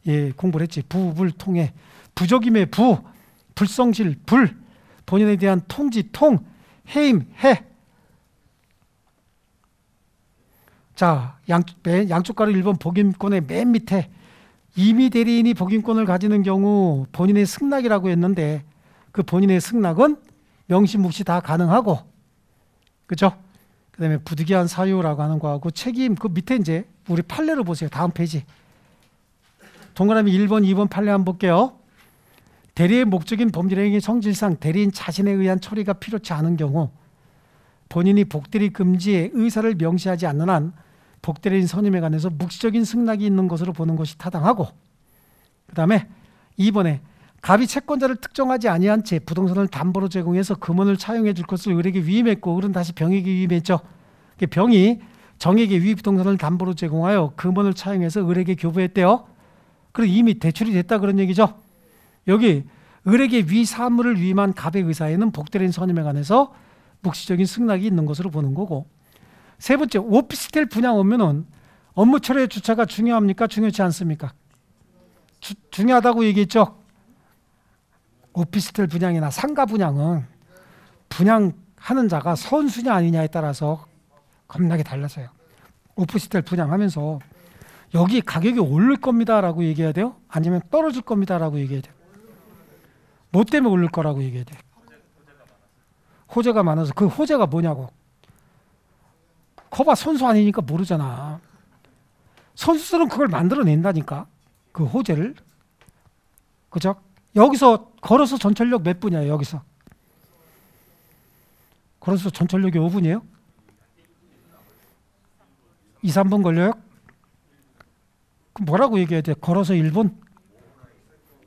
예, 공부를 했지. 부불통해. 부족임의 부, 불성실 불, 본인에 대한 통지 통, 해임 해. 자, 양, 맨, 양쪽 가로 1번 복임권의 맨 밑에 이미 대리인이 복임권을 가지는 경우 본인의 승낙이라고 했는데 그 본인의 승낙은 명심묵시다 가능하고 그죠? 그다음에 부득이한 사유라고 하는 거하고 책임 그 밑에 이제 우리 판례를 보세요. 다음 페이지. 동그라미 1번, 2번 판례 한번 볼게요. 대리의 목적인 법률행위 성질상 대리인 자신에 의한 처리가 필요치 않은 경우 본인이 복대리 금지의 의사를 명시하지 않는 한 복대리인 선임에 관해서 묵시적인 승낙이 있는 것으로 보는 것이 타당하고 그 다음에 2번에 갑이 채권자를 특정하지 아니한 채 부동산을 담보로 제공해서 금원을 차용해 줄 것을 을에게 위임했고 을은 다시 병에게 위임했죠. 병이 정액에 위입부동산을 담보로 제공하여 금원을 차용해서 을에게 교부했대요. 그리 이미 대출이 됐다 그런 얘기죠. 여기 을에게 위 사물을 위임한 갑의 의사에는 복되린 선임에 관해서 묵시적인 승낙이 있는 것으로 보는 거고 세 번째 오피스텔 분양 오면은 업무 처리 주차가 중요합니까? 중요치 않습니까? 주, 중요하다고 얘기했죠. 오피스텔 분양이나 상가 분양은 분양하는 자가 선수냐 아니냐에 따라서 겁나게 달라서요. 오프시텔 분양하면서 여기 가격이 오를 겁니다라고 얘기해야 돼요? 아니면 떨어질 겁니다라고 얘기해야 돼요? 뭐 때문에 오를 거라고 얘기해야 돼요? 호재가 많아서 그 호재가 뭐냐고. 커봐 선수 아니니까 모르잖아. 선수들은 그걸 만들어낸다니까. 그 호재를. 그죠? 여기서 걸어서 전철역 몇 분이야, 여기서? 걸어서 전철역이 5분이에요? 2, 3분 걸려요? 그 뭐라고 얘기해야 돼? 걸어서 1분?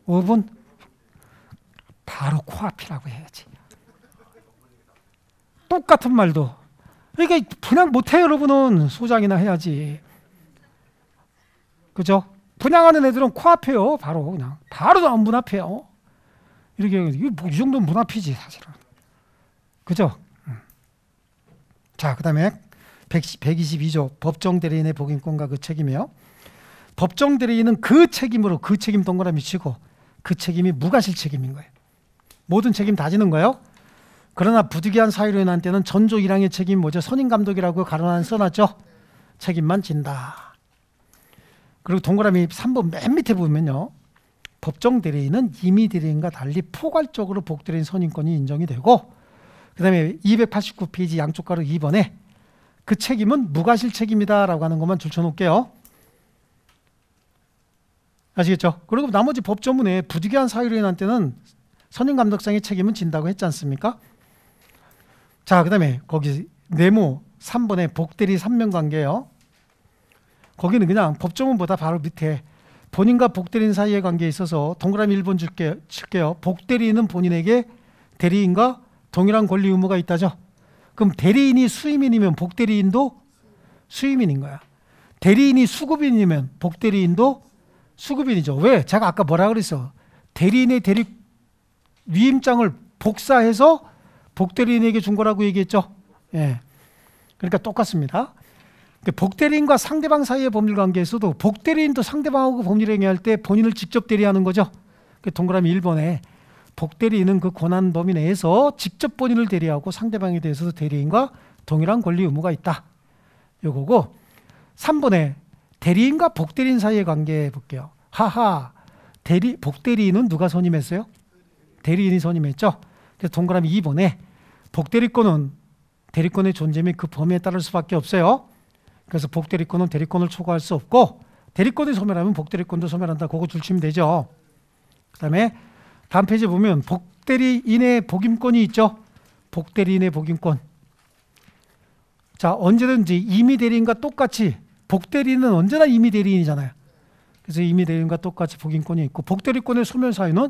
5분? 바로 코앞이라고 해야지. 똑같은 말도. 그러니까 분양 못해 여러분은 소장이나 해야지. 그죠? 분양하는 애들은 코앞에요. 바로 그냥. 바로 문 앞에요. 이렇게 뭐, 이 정도는 문 앞이지 사실은. 그죠? 음. 자, 그 다음에 122조 법정 대리인의 복인권과 그 책임이요. 법정 대리인은 그 책임으로 그 책임 동그라미 치고 그 책임이 무과실 책임인 거예요. 모든 책임 다 지는 거예요. 그러나 부득이한 사유로 인한 때는 전조 1항의 책임 뭐죠? 선임 감독이라고 가로난 써놨죠. 책임만 진다. 그리고 동그라미 3번 맨 밑에 보면요. 법정 대리인은 임의 대리인과 달리 포괄적으로 복 대리인 선임권이 인정이 되고 그다음에 289페이지 양쪽 가로 2번에 그 책임은 무과실 책임이다라고 하는 것만 줄쳐놓을게요. 아시겠죠? 그리고 나머지 법조문에 부득이한 사유로 인한 때는 선임 감독상의 책임은 진다고 했지 않습니까? 자, 그다음에 거기 네모 3번에 복대리 3명 관계요. 거기는 그냥 법조문보다 바로 밑에 본인과 복대리인 사이의 관계에 있어서 동그라미 1번 줄게, 칠게요. 복대리인 본인에게 대리인과 동일한 권리 의무가 있다죠. 그럼 대리인이 수임인이면 복대리인도 수임인인 거야. 대리인이 수급인이면 복대리인도 수급인이죠. 왜? 제가 아까 뭐라 그랬어? 대리인의 대리 위임장을 복사해서 복대리인에게 준 거라고 얘기했죠. 예. 그러니까 똑같습니다. 복대리인과 상대방 사이의 법률 관계에서도 복대리인도 상대방하고 법률 행위할 때 본인을 직접 대리하는 거죠. 그 동그라미 1번에 복대리는 그 권한 범위 내에서 직접 본인을 대리하고 상대방에 대해서도 대리인과 동일한 권리 의무가 있다. 요거고 3번에 대리인과 복대리인 사이의 관계 볼게요. 하하. 대리 복대리인은 누가 선임했어요? 대리인이 선임했죠. 그래서 동그라미 2번에 복대리권은 대리권의 존재 및 그 범위에 따를 수밖에 없어요. 그래서 복대리권은 대리권을 초과할 수 없고 대리권이 소멸하면 복대리권도 소멸한다. 그거 줄치면 되죠. 그다음에 다음 페이지 보면 복대리인의 복임권이 있죠. 복대리인의 복임권. 자, 언제든지 이미 대리인과 똑같이 복대리인은 언제나 이미 대리인이잖아요. 그래서 이미 대리인과 똑같이 복임권이 있고 복대리권의 소멸 사유는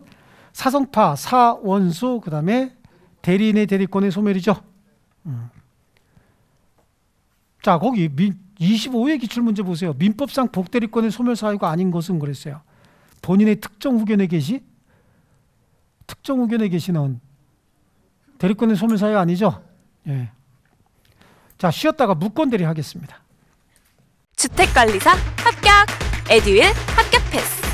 사성파, 사원수, 그다음에 대리인의 대리권의 소멸이죠. 음. 자, 거기 25회 기출문제 보세요. 민법상 복대리권의 소멸 사유가 아닌 것은 그랬어요. 본인의 특정 후견의 개시, 특정 의견에 계시는 대리권의 소멸사유 아니죠? 예. 자, 쉬었다가 무권대리 하겠습니다. 주택관리사 합격! 에듀윌 합격 패스!